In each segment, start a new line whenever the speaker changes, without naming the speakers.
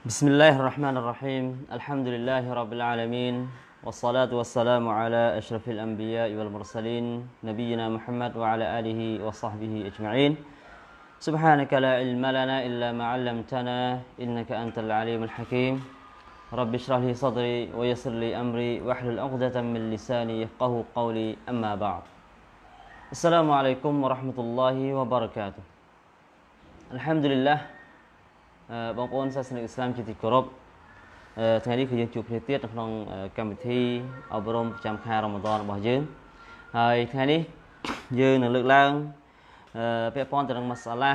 بسم الله الرحمن الرحيم الحمد لله رب العالمين والصلاة والسلام على أشرف الأنبياء والمرسلين نبينا محمد وعلى آله وصحبه أجمعين سبحانك لا علم لنا إلا ما علمتنا إنك أنت العليم الحكيم رب اشرح لي صدري ويسر لي أمري واحلل عقدة من لساني يفقه قولي أما بعد السلام عليكم ورحمة الله وبركاته الحمد لله បងប្អូនសាសនិកឥស្លាមជាទីគោរពថ្ងៃនេះគឺយើងជួបគ្នាទៀតនៅក្នុងកម្មវិធី អប់រំប្រចាំខែរ៉ូម៉ាដនរបស់យើងហើយថ្ងៃនេះយើងនឹងលើកឡើងពាក់ព័ន្ធទៅនឹងមសាឡា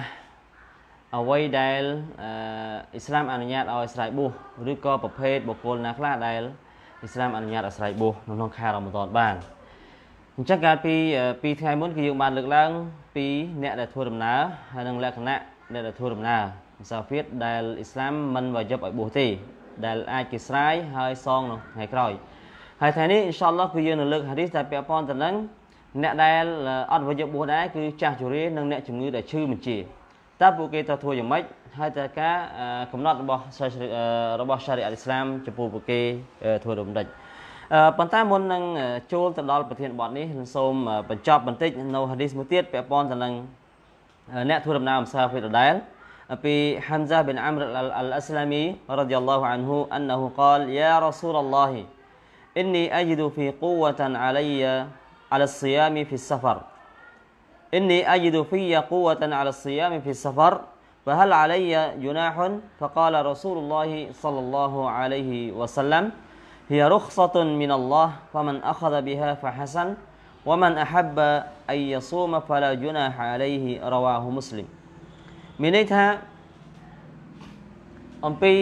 អ្វីដែលអ៊ីស្លាមអនុញ្ញាតឲ្យអាស្រ័យបុស្សឬក៏ប្រភេទបុគ្គលណាខ្លះដែលអ៊ីស្លាមអនុញ្ញាតអាស្រ័យបុស្សនៅក្នុងខែរ៉ូម៉ាដនបានអញ្ចឹងកាលពី2ថ្ងៃមុនគឺយើងបានលើកឡើង ពីអ្នកដែលធ្វើដំណើរហើយនិងលក្ខណៈអ្នកដែលធ្វើដំណើរសាវៀតដែលអ៊ីស្លាមមិនវ៉ាយិបឲ្យបួសទេដែលអាចគេស្រាយហើយសងនៅថ្ងៃក្រោយហើយថ្ងៃនេះអ៊ីនសាអល់ឡោះគឺយើងនៅលើកហាឌីសដែលពាក់ព័ន្ធទៅនឹងអ្នកដែលអត់វ៉ាយិបបួសដែរគឺចាស់ជរានិងអ្នកជំងឺដែលឈឺមិនជាតើពួកគេត្រូវធ្វើយ៉ាងម៉េចហើយតើការកំណត់របស់របស់សារីអ៊ីស្លាមចំពោះពួកគេធ្វើរំដេចប៉ុន្តែមុននឹងចូលទៅដល់ប្រធានបទនេះខ្ញុំសូមបញ្ចប់បន្តិចនៅហាឌីសមួយទៀតពាក់ព័ន្ធទៅនឹងអ្នកធ្វើដំណើរអំសាភេទដដែល أبي حمزة بن عمرو الأسلمي رضي الله عنه أنه قال يا رسول الله إني أجد في قوة علي على الصيام في السفر إني أجد في قوة على الصيام في السفر فهل علي جناح فقال رسول الله صلى الله عليه وسلم هي رخصة من الله فمن أخذ بها فحسن ومن أحب أن يصوم فلا جناح عليه رواه مسلم មានន័យថាអំពី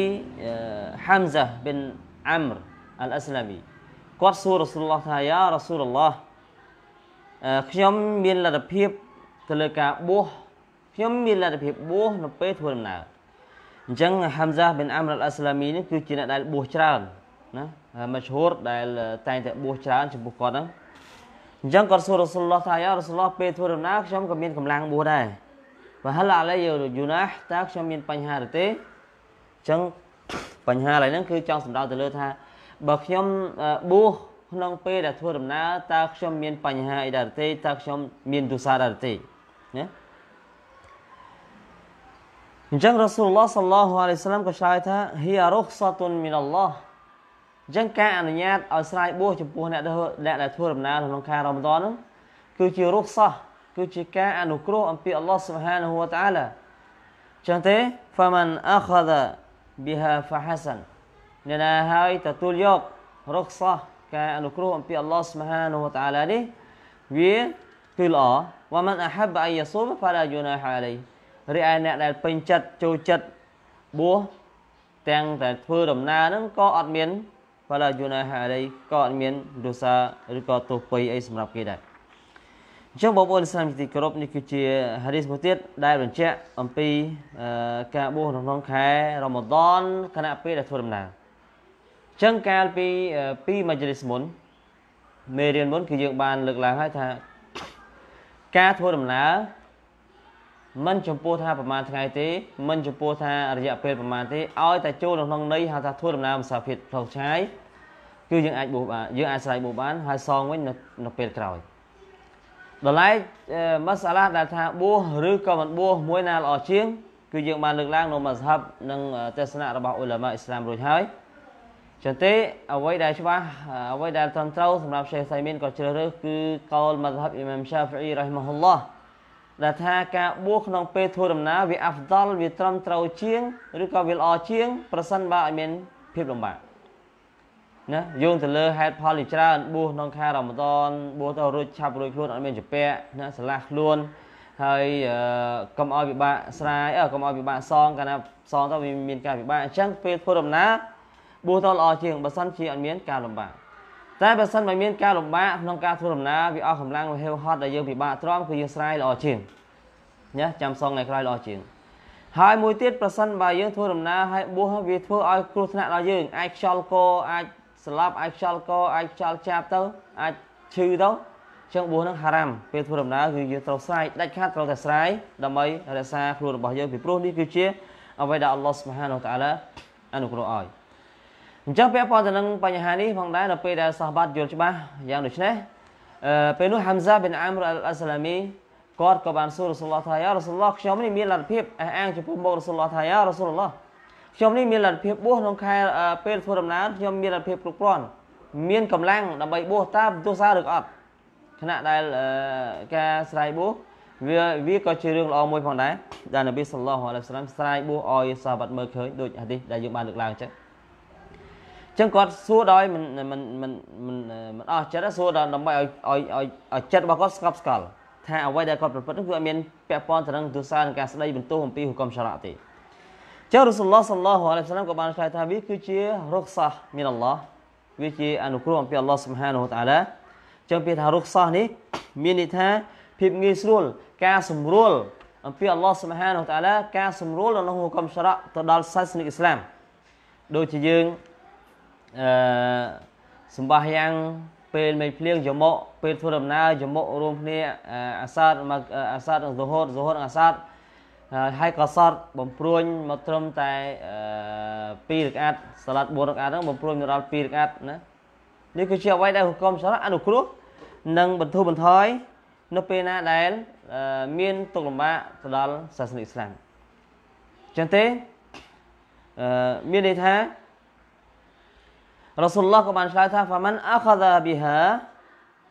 ហាំហ្សាប៊ីនអាំរអលអស្លាមីគាត់សួររ៉ាស៊ូលឡោះថាយ៉ារ៉ាស៊ូលឡោះខ្ញុំមានលទ្ធភាពទៅលើការបួសខ្ញុំមានលទ្ធភាពបួសនៅពេលធ្វើដំណើរអញ្ចឹងហាំហ្សាប៊ីនអាំរអលអស្លាមីនេះគឺជាអ្នកដែលបួសច្រើនណាមជ្ឈូរដែលតែងតែបួសច្រើនចំពោះគាត់ហ្នឹងអញ្ចឹងគាត់សួររ៉ាស៊ូលឡោះថាយ៉ារ៉ាស៊ូលឡោះពេលធ្វើដំណើរខ្ញុំក៏មានកម្លាំងបួសដែរវហលអាឡៃយូយូណាតើខ្ញុំមានបញ្ហាឬទេអញ្ចឹងបញ្ហាឡើយហ្នឹងគឺចង់សម្ដៅទៅលើថា បើខ្ញុំបួសក្នុង ពេលដែលធ្វើដំណើរតើខ្ញុំមាន បញ្ហា អីដែរទេតើខ្ញុំមានទុសាដែរទេណាអញ្ចឹងរ៉ាស៊ូលឡោះសល្លោះអាឡៃសាឡាមក៏ឆ្លើយថាហ៊ីរុខសាតុនមីនអល់ឡោះអញ្ចឹងការអនុញ្ញាតឲ្យស្រាយបួសចំពោះអ្នកដែលធ្វើដំណើរក្នុងខែរ៉ាម៉ាដនហ្នឹងគឺជារុខសាតុគឺជាការអនុគ្រោះអំពីអល់ឡោះ سبحانه และ تعالى ចឹងទេ فمن اخذ بها فحسن អ្នកណាហើយទទួលយករកសោះការអនុគ្រោះអំពីអល់ឡោះ سبحانه และ تعالى នេះវាគឺល្អ ومن احب ان يصوم فلا جناح عليه រីឯអ្នកដែលពេញចិត្តចូលចិត្តបួសទាំងតែធ្វើដំណើរហ្នឹងក៏អត់មាន فلا جناح عليه ក៏អត់មាន دوسا ឬក៏ទោសពៃអីសម្រាប់គេដែរអញ្ចឹងបងប្អូនឥស្លាមជាទីគោរពនេះគឺជាហាឌីសមួយទៀតដែលបញ្ជាក់អំពីការបួសក្នុងខែរ៉ាម៉ាដនខណៈពេលដែលធ្វើដំណើរអញ្ចឹងកាលពីពីមជ្ឈិលមុនមេរៀនមុនគឺយើងបានលើកឡើងហើយថាការធ្វើដំណើរមិនចំពោះថាប្រហែលថ្ងៃទេមិនចំពោះថារយៈពេល ប្រហែលទេឲ្យ តែចូលក្នុងន័យហៅថាធ្វើដំណើរមសាភិតផ្លូវឆ្ងាយគឺយើងអាចបួសបានយើងអាចស្រ័យបួសបានហើយសងវិញនៅពេលក្រោយ។ដល់ឡែកមសាឡាដែលថាបួសឬក៏មិនបួសមួយណាល្អជាង គឺយើងបានលើកឡើងនៅមស្ហាប់និងទស្សនៈរបស់អ៊ុលាម៉ាអ៊ីស្លាមរួចហើយចឹងទេអ្វីដែលច្បាស់អ្វីដែលត្រឹមត្រូវសម្រាប់ Sheikh Saimin ក៏ជ្រើសរើសគឺកោលមស្ហាប់ Imam Shafi'i rahimahullah ដែលថាការបួសក្នុង ពេលធ្វើដំណើរវាអាហ្វដល វាត្រឹមត្រូវជាងឬក៏វាល្អជាងប្រសិនបើអត់មានភាពលំបាកណាយោងទៅលើហេតុផលជាច្រើនបួសក្នុងខែរ៉ាម៉ាឌនបួសទៅរួចឆាប់រួចខ្លួនអត់មានជាពាក់ណាឆ្លាស់ខ្លួន ហើយកុំឲ្យពិបាកស្រាយកុំឲ្យពិបាកសងកាលណាសងទៅវាមានការពិបាកអញ្ចឹងពេលធ្វើដំណើរបួសទៅល្អជាងបើសិនជាអត់មានការលំបាកតែបើសិនមិនមានការលំបាកក្នុងការធ្វើដំណើរវាអស់កម្លាំងរហេវហត់ដែលយើងពិបាកទ្រាំគឺយើងស្រាយល្អជាងណាចាំសងថ្ងៃក្រោយល្អជាងហើយមួយទៀតប្រសិនបើយើងធ្វើដំណើរហើយបួសវាធ្វើឲ្យ គ្រោះថ្នាក់ដល់យើងអាចខ្យល់កអាចស្លាប់អាចខ្យល់កអាចខ្យល់ចាប់ទៅអាចឈឺទៅចឹងបួសនឹងហារ៉ាមពេលធ្វើដំណើរគឺយើងត្រូវស្រែកដាច់ខាតត្រូវតែស្រែកដើម្បីរក្សាខ្លួនរបស់យើងពីព្រោះនេះគឺជា អ្វីដែលអល់ឡោះសុបហានតាអាឡាអនុគ្រោះឲ្យអញ្ចឹងពាក់ព័ន្ធទៅនឹងបញ្ហានេះផងដែរនៅពេលដែលសាហបាត់យល់ច្បាស់យ៉ាងដូចនេះអឺពេលនោះហាំហ្សាប៊ីនអាមរអលអាស្លាមីគាត់ក៏បានសួររសូលឡោះថាយ៉ារសូលឡោះខ្ញុំនេះមានលទ្ធភាពអះអាងចំពោះមករសូលឡោះថាយ៉ារសូលឡោះខ្ញុំនេះមានលទ្ធភាពបួសក្នុងខែពេលធ្វើដំណើរខ្ញុំមានលទ្ធភាពគ្រប់គ្រាន់មានកម្លាំងដើម្បីបួសតើទោះសារឬអត់ខណៈដែលការស្រ័យបួសវាវាក៏ជារឿងល្អមួយផងដែរដែលនប៊ីសល្លោះអាឡៃសាឡាមស្រ័យបួសឲ្យសាហាបមើលឃើញដូចហាឌីសដែលយើងបានលើកឡើងចឹងចឹងគាត់សួរដោយមិនមិនមិនមិនមិនអស់ចិត្តសួរដល់ដើម្បីឲ្យឲ្យឲ្យចិត្តរបស់គាត់ស្កប់ស្កល់ថាអ្វីដែលគាត់ប្រព្រឹត្តនោះគឺអត់មានពាក់ព័ន្ធទៅនឹងទោសានឹងការស្ដីបន្ទោសអំពីហុកមសារ៉ាទេចឹងរ៉ូសុលឡោះសល្លោះអាឡៃហ៊ីវសាឡាមក៏បានឆ្លើយថាវាគឺជារុកសោះមានអល់ឡោះវាជាអនុគ្រោះអំពីអល់ឡោះស៊ុបហានហូតាឡាចឹងពាក្យថារុកសោះនេះមានន័យថាភាពងាយស្រួលការសម្រួលអំពីអល់ឡោះស៊ុបហានហូតាឡាការសម្រួលនៅក្នុងហុកមសារៈទៅដល់សាសនាអ៊ីស្លាមដូចជាយើងអឺសម្បាយ៉ាងពេលមេឃភ្លៀងយមោពេលធ្វើដំណើរយមោរួមគ្នាអាសាតអាសាតនឹងហ្សូហរហ្សូហរអាសាតហើយក៏សតបំព្រួញមកត្រឹមតែ2រកាត់សាឡាត់4រកាត់ហ្នឹងបំព្រួញដល់2រកាត់ណានេះគឺជាអ្វីដែលហុកមសារអនុគ្រោះនិងបន្ធូរបន្ថយនៅពេលណាដែលមានទុកលំបាកទៅដល់សាសនាអ៊ីស្លាមចឹងទេមានន័យថារ៉ាស៊ូលឡោះក៏បានឆ្លើយថាហ្វាម៉ាន់អាខាដាប៊ីហា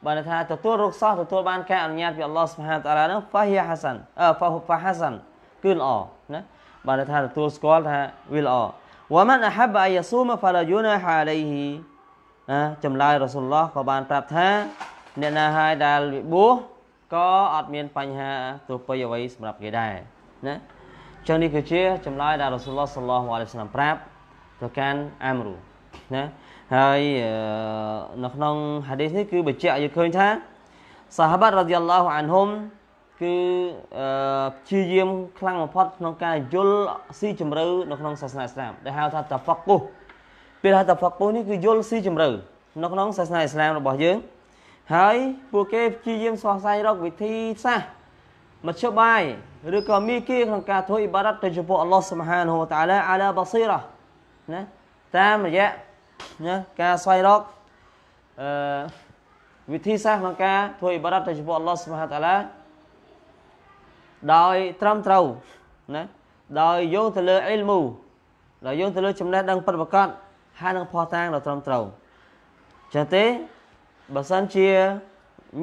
បានថាទទួលរកសោះទទួលបានការអនុញ្ញាតពីអល់ឡោះស៊ុបហានតាឡានោះហ្វាហ៊ីហាសាន់អឺហ្វាហ៊ាសាន់គឺល្អណាបានថាទទួលស្គាល់ថាវាល្អវ៉ាម៉ានអាហាប់អាយ៉ាស៊ូមហ្វាឡាយូណាហាឡៃហ៊ីណាចម្លើយរ៉ាស៊ូលឡោះក៏បានប្រាប់ថាអ្នកណាហើយដែលវិបួសក៏អត់មានបញ្ហា ទូបីអ្វីសម្រាប់គេដែរណាចឹងនេះគឺជា ចម្លើយដែលរ៉ាស៊ូលឡោះសល្លោះអាឡៃស្លាមប្រាប់ទៅកាន់អាមរូណាហើយនៅក្នុងហាឌីសនេះគឺបញ្ជាក់ឲ្យឃើញថាសាហាបាត់រ៉ាឌីយ៉ាឡោះអានហ៊ុមគឺព្យាយាមខ្លាំងបំផុតក្នុងការយល់ស៊ីជម្រៅនៅក្នុងសាសនាឥស្លាមដែលហៅថាតាហ្វកុសពាក្យថាតាហ្វកុសនេះគឺយល់ស៊ីជម្រៅនៅក្នុងសាសនាឥស្លាមរបស់យើង ហើយពួកគេព្យាយាមស្វែងស្វែងរកវិធីសាស្ត្រមធ្យោបាយឬក៏មីគីក្នុងការធ្វើអ៊ីបាដតទៅចំពោះអល់ឡោះស៊ុបហានហូវតាឡាអាឡាបាស៊ីរ៉ាណាតាមរយៈណាការស្វែងរកអឺវិធីសាស្ត្រក្នុងការធ្វើអ៊ីបាដតទៅចំពោះអល់ឡោះស៊ុបហានតាឡាដោយត្រឹមត្រូវណាដោយយោងទៅលើអ៊ីលមូដោយយោងទៅលើចំណេះដឹងពិតប្រាកដហើយនឹងផុសតាងដល់ត្រឹមត្រូវចឹងទេបើសិនជា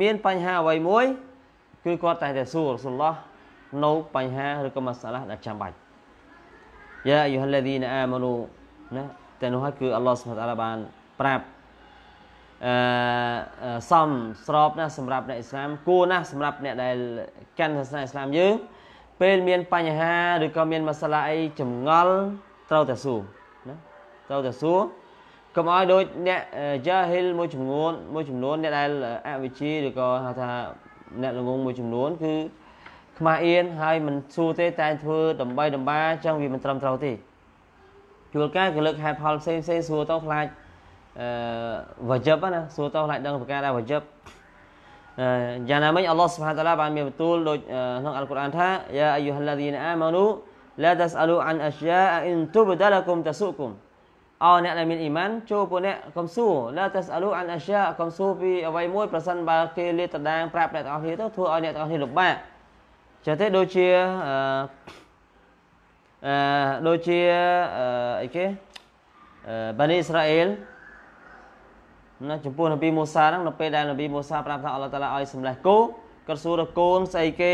មានបញ្ហាអ្វីមួយគឺគាត់តែតែសួររសុលឡោះនៅបញ្ហាឬក៏មសាឡាដែលចាំបាច់យ៉ាអាយូហាឡាឌីនអាម៉ានូណាតែនោះហើយគឺអល់ឡោះសុបហានតាឡាបាន ប្រាប់អឺសំស្របណាស់សម្រាប់អ្នកអ៊ីស្លាមគួរណាស់សម្រាប់អ្នកដែលកាន់សាសនាអ៊ីស្លាមយើងពេលមានបញ្ហាឬក៏មានមសាឡាអីចម្ងល់ត្រូវតែសួរណាត្រូវតែសួរកុំឲ្យដូចអ្នកយ៉ាហ៊ីលមួយចំនួនមួយចំនួនអ្នកដែលអវិជ្ជាឬក៏ហៅថាអ្នកល្ងងមួយចំនួនគឺខ្មាស់អៀនហើយមិនសួរទេតែធ្វើដើម្បីដំបាចឹងវាមិនត្រឹមត្រូវទេជួលកាក៏លើកហេតុផលផ្សេងផ្សេងសួរទៅខ្លាចអឺវ៉ាជិបណាសួរទៅខ្លាចដឹងប្រការដែលវ៉ាជិបយ៉ាងណាមិញអល់ឡោះសុបហានតាឡាបាន មានបន្ទូលដូចក្នុងអល់កុរអានថាយ៉ាអាយុហឡាឌីនអាម៉ានូឡាតាសអាលូអានអាស្យាអ៊ីនទុបដាឡាគុំតាសុគុំអោអ្នកដែលមានអ៊ីម៉ានចូលពួកអ្នកកុំសួរឡាតាសអាលូអានអាស្យាកុំសួរពីអ្វីមួយប្រសិនបើគេលាតដាងប្រាប់អ្នកទាំងអស់គ្នាទៅធ្វើឲ្យអ្នកទាំងអស់គ្នាលំបាកចេះទេដូចជាអឺដូចជាអីគេបានីអ៊ីស្រាអែលណាចំពោះនប៊ីមូសាហ្នឹងនៅពេលដែលនប៊ីមូសាប្រាប់ថាអល់ឡោះតាឡាឲ្យសម្លេះគោគាត់សួរដល់កូនស្អីគេ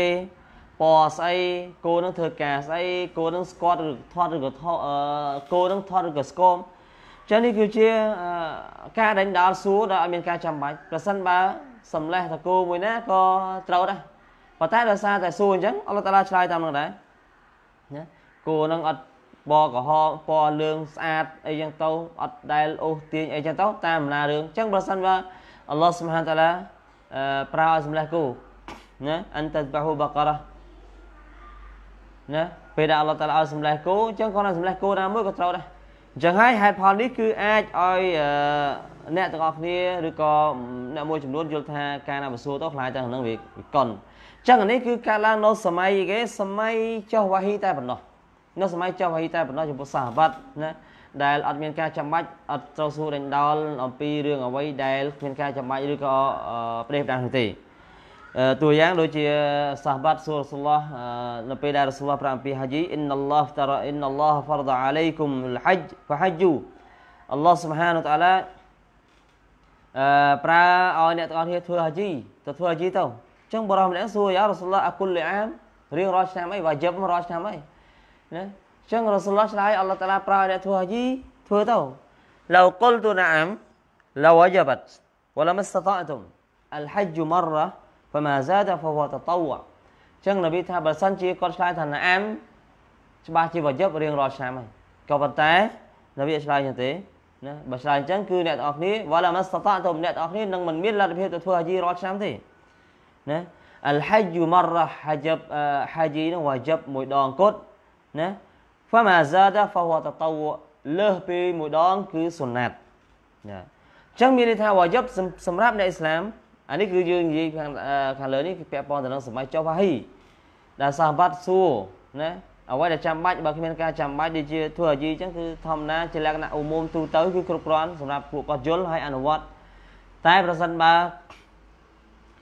ពណ៌ស្អីគោនឹងធ្វើការស្អីគោនឹងស្គាត់ឬថត់ឬក៏ថតគោនឹងថត់ឬក៏ស្គមចឹងនេះគឺជាការដេញដោលសួរដោយអត់មានការចាំបាច់ប្រសិនបើសម្លេះតាគោមួយណាក៏ត្រូវដែរប៉ុន្តែដោយសារតែសួរអញ្ចឹងអល់ឡោះតាឡាឆ្លើយតាមនឹងដែរណាគោនឹងអត់បក្រហមពណ៌លឿងស្អាតអីចឹងទៅអត់ដែលអូសទាញអីចឹងទៅតាមដំណើររឿងចឹងប្រសិនបើអល់ឡោះស៊ុបហានតាឡាប្រើឲ្យសម្លេះគូណាអន្តតបហ៊ូបការ៉ាណាពេលដែលអល់ឡោះតាឡាឲ្យសម្លេះគូចឹងគាត់ឲ្យសម្លេះគូណាមួយក៏ត្រូវដែរចឹងហើយហេតុផលនេះគឺអាចឲ្យអ្នកទាំងអស់គ្នាឬក៏អ្នកមួយចំនួនយល់ថាការណាបសួរទៅខ្លាចតែនឹងវាកុនចឹងនេះគឺកើតឡើងនៅសម័យគេសម័យចុះវ៉ាហ៊ីតែប៉ុណ្ណោះនៅសម័យចាវហីតែប៉ុណ្ណោះចំពោះសាវ័តណាដែលអត់មានការចាំបាច់អត់ត្រូវសួរដេញដោលអំពីរឿងអ្វីដែលគ្មានការចាំបាច់ឬក៏ប្រទេសប្រាំងទេតួយ៉ាងដូចជាសាហបាត់សូរសុលឡោះនៅពេលដែលរសូលឡោះប្រាំពីហាជីអ៊ីនឡោះតារអ៊ីនឡោះហ្វរដអាឡៃគុំលហជហ្វហជូអល់ឡោះស៊ុបហានតាអាឡាអឺប្រើឲ្យអ្នកទាំងអស់គ្នាធ្វើហាជីទៅធ្វើហាជីទៅអញ្ចឹងបរិសុទ្ធម្នាក់សួរយ៉ារសូលឡោះអាគុលលអាមរៀងរាល់ឆ្នាំអីវ៉ាយិបរាល់ឆ្នាំអីណាអញ្ចឹងរ៉ាសូលឡោះឆ្លើយអល់ឡោះតាឡាប្រើអ្នកធ្វើហជីធ្វើទៅលៅគុលទូណាមលៅវជាបតវឡាមស្តាតុមអលហជមរ៉ាហ្វម៉ាហ្សាដហ្វវតតវអញ្ចឹងនប៊ីថាបើសិនជាគាត់ឆ្លើយថាណាមច្បាស់ជាវជាបរៀងរាល់ឆ្នាំហើយក៏ប៉ុន្តែនប៊ីឆ្លើយចឹងទេណាបើឆ្លើយអញ្ចឹងគឺអ្នកទាំងអស់គ្នាវឡាមស្តាតុមអ្នកទាំងអស់គ្នានឹងមិនមានលទ្ធភាពទៅធ្វើហជីរាល់ឆ្នាំទេណាអលហជមរ៉ាហាជីហាជីនឹងវជាបមួយដងគាត់ណា فما زاد فهو تطوع លើសពីមួយដងគឺសុណាត់ណាអញ្ចឹងមានន័យថាវ៉ាយប់សម្រាប់អ្នកអ៊ីស្លាមអានេះគឺយើងនិយាយខាងខាងលើនេះគឺពាក់ព័ន្ធទៅនឹងសម័យចុះវ៉ាហ៊ីដែលសាហាបសួរណាអ្វីដែលចាំបាច់បើគ្មានការចាំបាច់ដូចជាធ្វើអាជីអញ្ចឹងគឺធម្មតាជាលក្ខណៈអ៊ូមុំទូទៅគឺគ្រប់គ្រាន់សម្រាប់ពួកគាត់យល់ហើយអនុវត្តតែប្រសិនបើ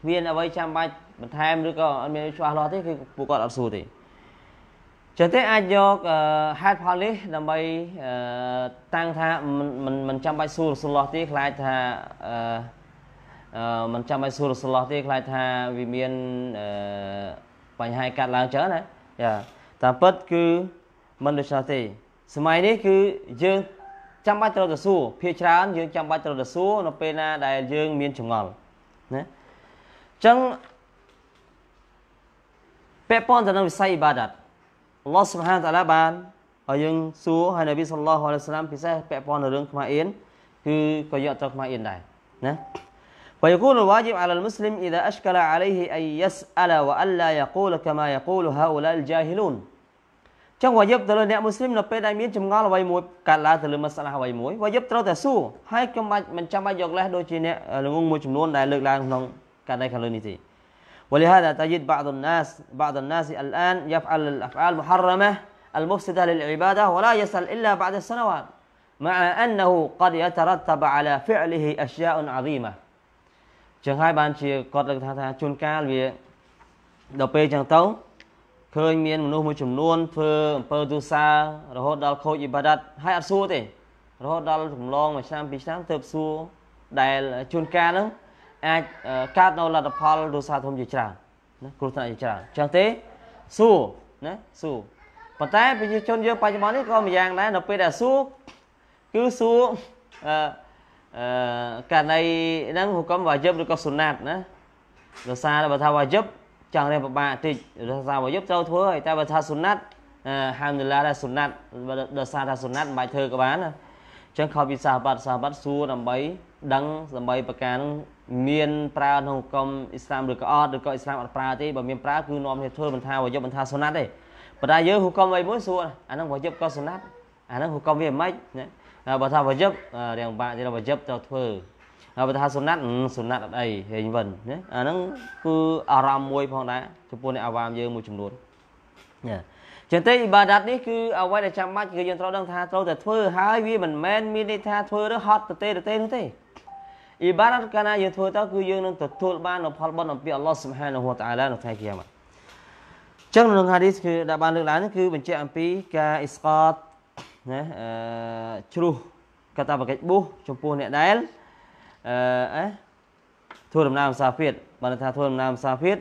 មានអ្វីចាំបាច់បន្ថែមឬក៏អត់មានឆ្លាស់លាស់ទេគឺពួកគាត់អត់សួរទេចឹងទេអាចយក head polish ដើម្បីតាំងថាមិនមិនចាំបាច់សួររសលោះទេខ្លាចថាមិនចាំបាច់សួររសលោះទេខ្លាចថាវាមានបញ្ហាកាត់ឡើងចឹងណាចាតាមពិតគឺមិនដូច្នោះទេសម័យនេះគឺយើងចាំបាច់ត្រូវទៅសួរភាច្រើនយើងចាំបាច់ត្រូវទៅសួរនៅពេលណាដែលយើង មានចងល់ណាចឹងពាក់ព័ន្ធទៅនឹងវិស័យអ៊ីបាដាត់អល់ឡោះសុបហានតាឡាបានហើយយើងសួរហើយនប៊ីសុលឡោះអាឡៃសាឡាមពិសេសពាក់ព័ន្ធនឹងរឿងខ្មាអៀនគឺក៏យកទៅខ្មាអៀនដែរណា فيكون الواجب على المسلم إذا أشكل عليه أن يسأل وألا يقول كما يقول هؤلاء الجاهلون ចឹងវាយប់ទៅលើអ្នកមូស្លីមនៅពេលដែលមានចម្ងល់អ្វីមួយកើតឡើងទៅលើមសាឡាអ្វីមួយវាយប់ត្រូវតែសួរហើយខ្ញុំមិនចាំបាច់យកលេសដូចជាអ្នកល្ងងមួយចំនួនដែលលើកឡើងក្នុងករណីខាងលើនេះទេ ولهذا تجد بعض الناس بعض الناس الآن يفعل الأفعال محرمة المفسدة للعبادة ولا يسأل إلا بعد السنوات مع أنه قد يترتب على فعله أشياء عظيمة ចឹងហើយបានជាគាត់លើកថាថាជួនកាលវាដល់ពេលចឹងទៅឃើញមានមនុស្សមួយចំនួនធ្វើអំពើទុសារហូតដល់ខូចអ៊ីបាដាតហើយអត់សួរទេរហូតដល់ចំឡងមួយឆ្នាំពីរឆ្នាំទើបសួរដែលជួនកាលហ្នឹងអាចកើតនៅលទ្ធផលរសាធំជាច្រើនណាគ្រោះថ្នាក់ជាច្រើនអញ្ចឹងទេសួរណាសួរប៉ុន្តែប្រជាជនយើងបច្ចុប្បន្ននេះក៏ម្យ៉ាងដែរនៅពេលដែលសួរគឺសួរអឺអឺករណីហ្នឹងហុកមវ៉ាយិបឬក៏សុណាត់ណារសារបើថាវ៉ាយិបចង់រៀនពិបាកតិចរសារវ៉ាយិបត្រូវធ្វើហើយតែបើថាសុណាត់ហាមដុល្លារដែរសុណាត់រសារថាសុណាត់មិនបាច់ធ្វើក៏បានណាអញ្ចឹងខុសពីសាសបាត់សាសបាត់សួរដើម្បី ដឹងដើម្បីប្រការហ្នឹងមានប្រើក្នុងកុំអ៊ីស្លាមឬក៏អត់ឬក៏អ៊ីស្លាមអត់ប្រើទេបើមានប្រើគឺនាំគ្នាធ្វើមិនថាវយប់មិនថាសុណាត់ទេប៉ុន្តែយើងហុកុំអីមួយសួរអាហ្នឹងវយប់ក៏សុណាត់អាហ្នឹងហុកុំវាមិនណាបើថាវយប់រៀងបាក់ទេវយប់ត្រូវធ្វើហើយបើថាសុណាត់សុណាត់អត់អីហេងវិញណាអាហ្នឹងគឺអារម្មណ៍មួយ ផងដែរចំពោះអ្នកអាវ៉ាមយើងមួយចំនួនណាចឹងទៅអ៊ីបាដាតនេះគឺអ្វីដែលចាំបាច់គឺយើងត្រូវដឹងថាត្រូវតែធ្វើហើយវាមិនមែនមានន័យថាធ្វើទៅហត់ទៅទេទៅទេនោះទេអ៊ីបារ៉ាត់កាលណាយើងធ្វើទៅគឺយើងនឹងទទួលបាននូវផលបុណ្យអំពីអល់ឡោះស៊ុបហានហូវតាឡានៅថ្ងៃគីយ៉ាម៉ាចឹងក្នុងហាឌីសគឺដែលបានលើកឡើងនេះគឺបញ្ជាក់អំពីការអ៊ីស្កតណាអឺជ្រុះកតាបកិច្ចបុះចំពោះអ្នកដែលអឺអេធ្វើដំណើរសាភិតបើថាធ្វើដំណើរសាភិត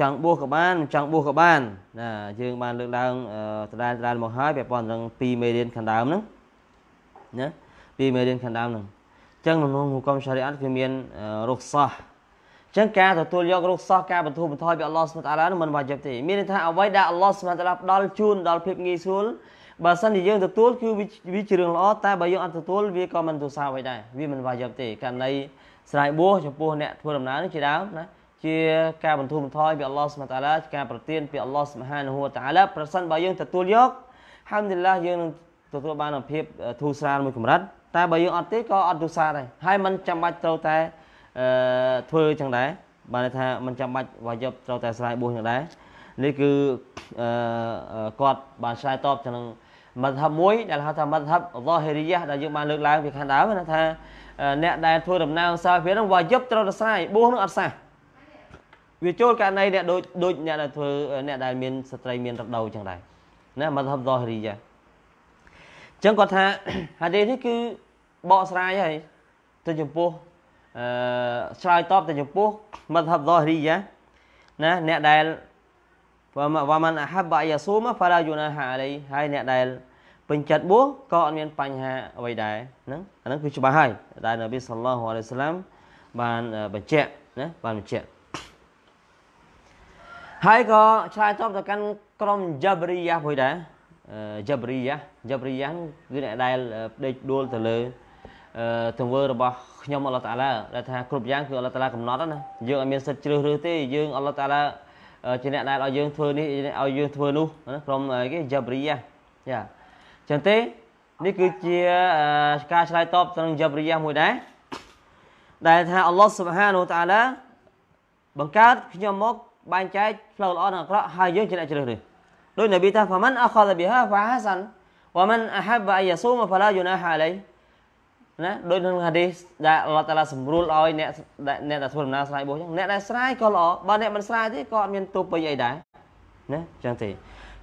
ចង់បួសក៏បានមិនចង់បួសក៏បានណាយើងបានលើកឡើងដដែលដដែលមកហើយពាក់ព័ន្ធនឹងពីមេរៀនខាងដើមហ្នឹងណាពីមេរៀនខាងដើមហ្នឹងចឹងក្នុងហុកមសារីអាត់វាមានរុកសោះចឹងការទទួលយករុកសោះការបន្ធូរបន្ថយពីអល់ឡោះស្មាតាឡានឹងមិនវ៉ាជីបទេមានន័យថាអ្វីដែលអល់ឡោះស្មាតាឡាផ្ដល់ជូនដល់ភាពងាយស្រួលបើសិនជាយើងទទួលគឺវាជារឿងល្អតែបើយើងអត់ទទួលវាក៏មិនទូសាអ្វីដែរវាមិនវ៉ាជីបទេករណីស្រ័យបួសចំពោះអ្នកធ្វើដំណើរនេះជាដើមណាជាការបន្ធូរបន្ថយពីអល់ឡោះស្មាតាឡាជាការប្រទានពីអល់ឡោះស្មាហានហួតាឡាប្រសិនបើយើងទទួលយកហាំឌីលឡាយើងនឹងទទួលបានភាពធូរស្រាលមួយកម្រិតតែបើយើងអត់ទេក៏អត់ទុសាដែរហើយมันចាំបាច់ត្រូវតែអឺធ្វើចឹងដែរបានន័យថាมันចាំបាច់បើយកត្រូវតែឆ្លើយបួសចឹងដែរនេះគឺអឺគាត់បានឆ្លើយតបទៅនឹងមធ្យមមួយដែលហៅថាមធ្យមវ៉ាហេរីយ៉ាដែលយើងបានលើកឡើងពីខាងដើមណាថាអ្នកដែលធ្វើដំណើរសាភិរនឹងវ៉ាយប់ត្រូវតែស្រ័យបួសនឹងអត់សះវាចូលករណីអ្នកដូចដូចអ្នកដែលធ្វើអ្នកដែលមាន ស្ត្រីមានរដូវចឹងដែរណាមធ្យមវ៉ាហេរីយ៉ាចឹងគាត់ថាហាឌីសនេះគឺបកស្រាយហើយទៅចំពោះអឺឆ្លើយតបទៅចំពោះមធ្ហបដរីយ៉ាណា អ្នកដែលវ៉ាមិនអហបអយ៉ាស៊ូមហ្វាឡាយូណាហាអាឡៃហើយអ្នកដែលពេញចិត្តបួសក៏អត់មាន បញ្ហាអ្វីដែរហ្នឹងអាហ្នឹងគឺច្បាស់ហើយដែលនប៊ីសល្លឡោះអាឡៃសាឡាមបានបញ្ជាក់ណាបានបញ្ជាក់ហើយក៏ឆ្លើយតបទៅកាន់ក្រុមយ៉ាបរីយ៉ាមួយដែរយ៉ាបរីយ៉ាយ៉ាបរីយ៉ាគឺអ្នកដែលដេកដួលទៅលើទង្វើរបស់ខ្ញុំអល់ឡោះតាឡាដែលថាគ្រប់យ៉ាងគឺអល់ឡោះតាឡាកំណត់ណាយើងអត់មានសិទ្ធិជ្រើសរើសទេយើងអល់ឡោះតាឡាជាអ្នកដែលឲ្យយើងធ្វើនេះឲ្យយើងធ្វើនោះណាក្រុមគេយ៉ាបរីយ៉ាយ៉ាចឹងទេនេះគឺជាការឆ្លើយតបទៅនឹងយ៉ាបរីយ៉ាមួយដែរដែលថាអល់ឡោះស៊ុបហានូតាឡាបង្កើតខ្ញុំមកបែងចែកផ្លូវល្អនិងអាក្រក់ហើយយើងជាអ្នកជ្រើសរើសដោយនប៊ីថាហ្វាម៉ាន់អខលប៊ីហាហ្វាហាសាន់វ៉ាម៉ាន់អហាប់អៃយ៉ាស៊ូមហ្វាឡាយុណាហាឡៃណាដោយនឹងហាឌីសដែលអល់ឡោះតាឡាសម្រួលឲ្យអ្នកអ្នកដែលធ្វើដំណើរស្រ័យបោះចឹងអ្នកដែលស្រ័យក៏ល្អបើអ្នកមិនស្រ័យទេក៏អត់មានទោសពេកអីដែរណាចឹងទេ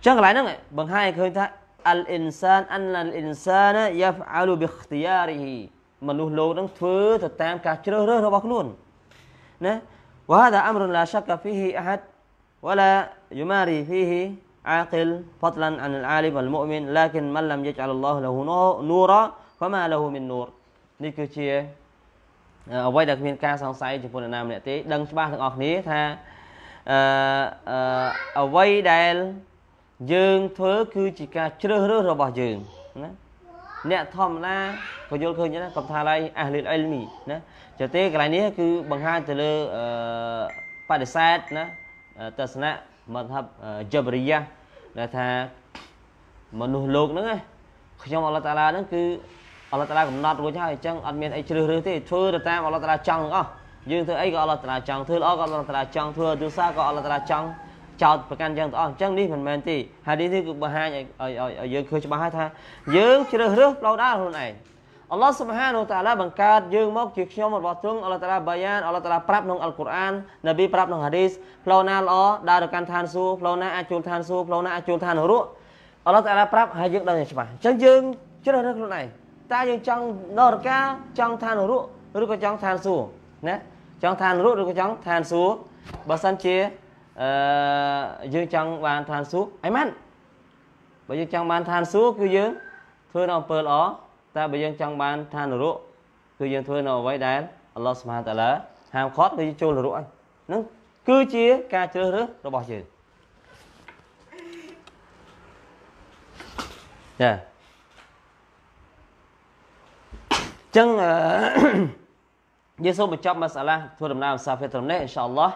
ចឹងកន្លែងហ្នឹងបង្ហាញឲ្យឃើញថាអលអ៊ីនសានអានលអ៊ីនសានយ៉ាហ្វអាលូប៊ីខ្ទីយ៉ារីមនុស្សលោកនឹងធ្វើទៅតាមការជ្រើសរើសរបស់ខ្លួនណាវ៉ាដាអមរុនឡាឆកាហ្វីហ៊ីអាហាត់ ولا يماري فيه عاقل فضلا عن العالم والمؤمن لكن من لم يجعل الله له نورا فما له من نور នេះគឺជាអ្វីដែលគ្មានការសង្ស័យចំពោះនរណាម្នាក់ទេដឹងច្បាស់ទាំងអស់គ្នាថាអឺអ្វីដែលយើងធ្វើគឺជាការជ្រើសរើសរបស់យើងណាអ្នកធម្មតាក៏យល់ឃើញដែរកំថាឡៃអះលីលអ៊ីលមីណាចទេកន្លែងនេះគឺបង្ហាញទៅលើអឺបដិសេធណាទស្សនៈមន្តហបជបរិយាដែលថាមនុស្សលោកហ្នឹងខ្ញុំអល់ឡោះតាឡាហ្នឹងគឺអល់ឡោះតាឡាកំណត់រួចហើយអញ្ចឹងអត់មានអីជ្រើសរើសទេធ្វើទៅតាមអល់ឡោះតាឡាចង់ទាំងអស់យើងធ្វើអីក៏អល់ឡោះតាឡាចង់ធ្វើល្អក៏អល់ឡោះតាឡាចង់ធ្វើទុសាក៏អល់ឡោះតាឡាចង់ចោតប្រកាន់យ៉ាងទាំងអស់អញ្ចឹងនេះមិនមែនទេហើយនេះគឺបង្ហាញឲ្យឲ្យយើងឃើញច្បាស់ហើយថាយើងជ្រើសរើសផ្លូវដើរខ្លួនឯងអល់ឡោះសុបហានូតាឡាបង្កើតយើងមកជាខ្ញុំរបស់ទ្រង់អល់ឡោះតាឡាបាយ៉ានអល់ឡោះតាឡាប្រាប់ក្នុងអល់កុរអាននប៊ីប្រាប់ក្នុងហាឌីសផ្លូវណាល្អដើរទៅកាន់ឋានសួគ៌ផ្លូវណាអាចចូលឋានសួគ៌ផ្លូវណាអាចចូលឋាននរកអល់ឡោះតាឡាប្រាប់ហើយយើងដឹងយ៉ាងច្បាស់អញ្ចឹងយើងជ្រើសរើសខ្លួនឯងតើយើងចង់នរកាចង់ឋានរុឬក៏ចង់ឋានសួគ៌ណាចង់ឋានរុឬក៏ចង់ឋានសួគ៌បើសិនជាអឺយើងចង់បានឋានសួគ៌អីម៉ាន់បើយើងចង់បានឋានសួគ៌គឺយើង ធ្វើនៅអំពើល្អតែបើយើងចង់បានឋានរុគឺយើងធ្វើនៅអ្វីដែលអល់ឡោះសុបហានតាឡាហាមឃាត់គឺចូលរុហើយនឹងគឺជាការជ្រើសរើសរបស់យើងចាចឹងយើងសូមបញ្ចប់មកសាឡាធ្វើដំណើរអំសាហ្វេត្រឹមនេះអ៊ីនសាអល់ឡោះ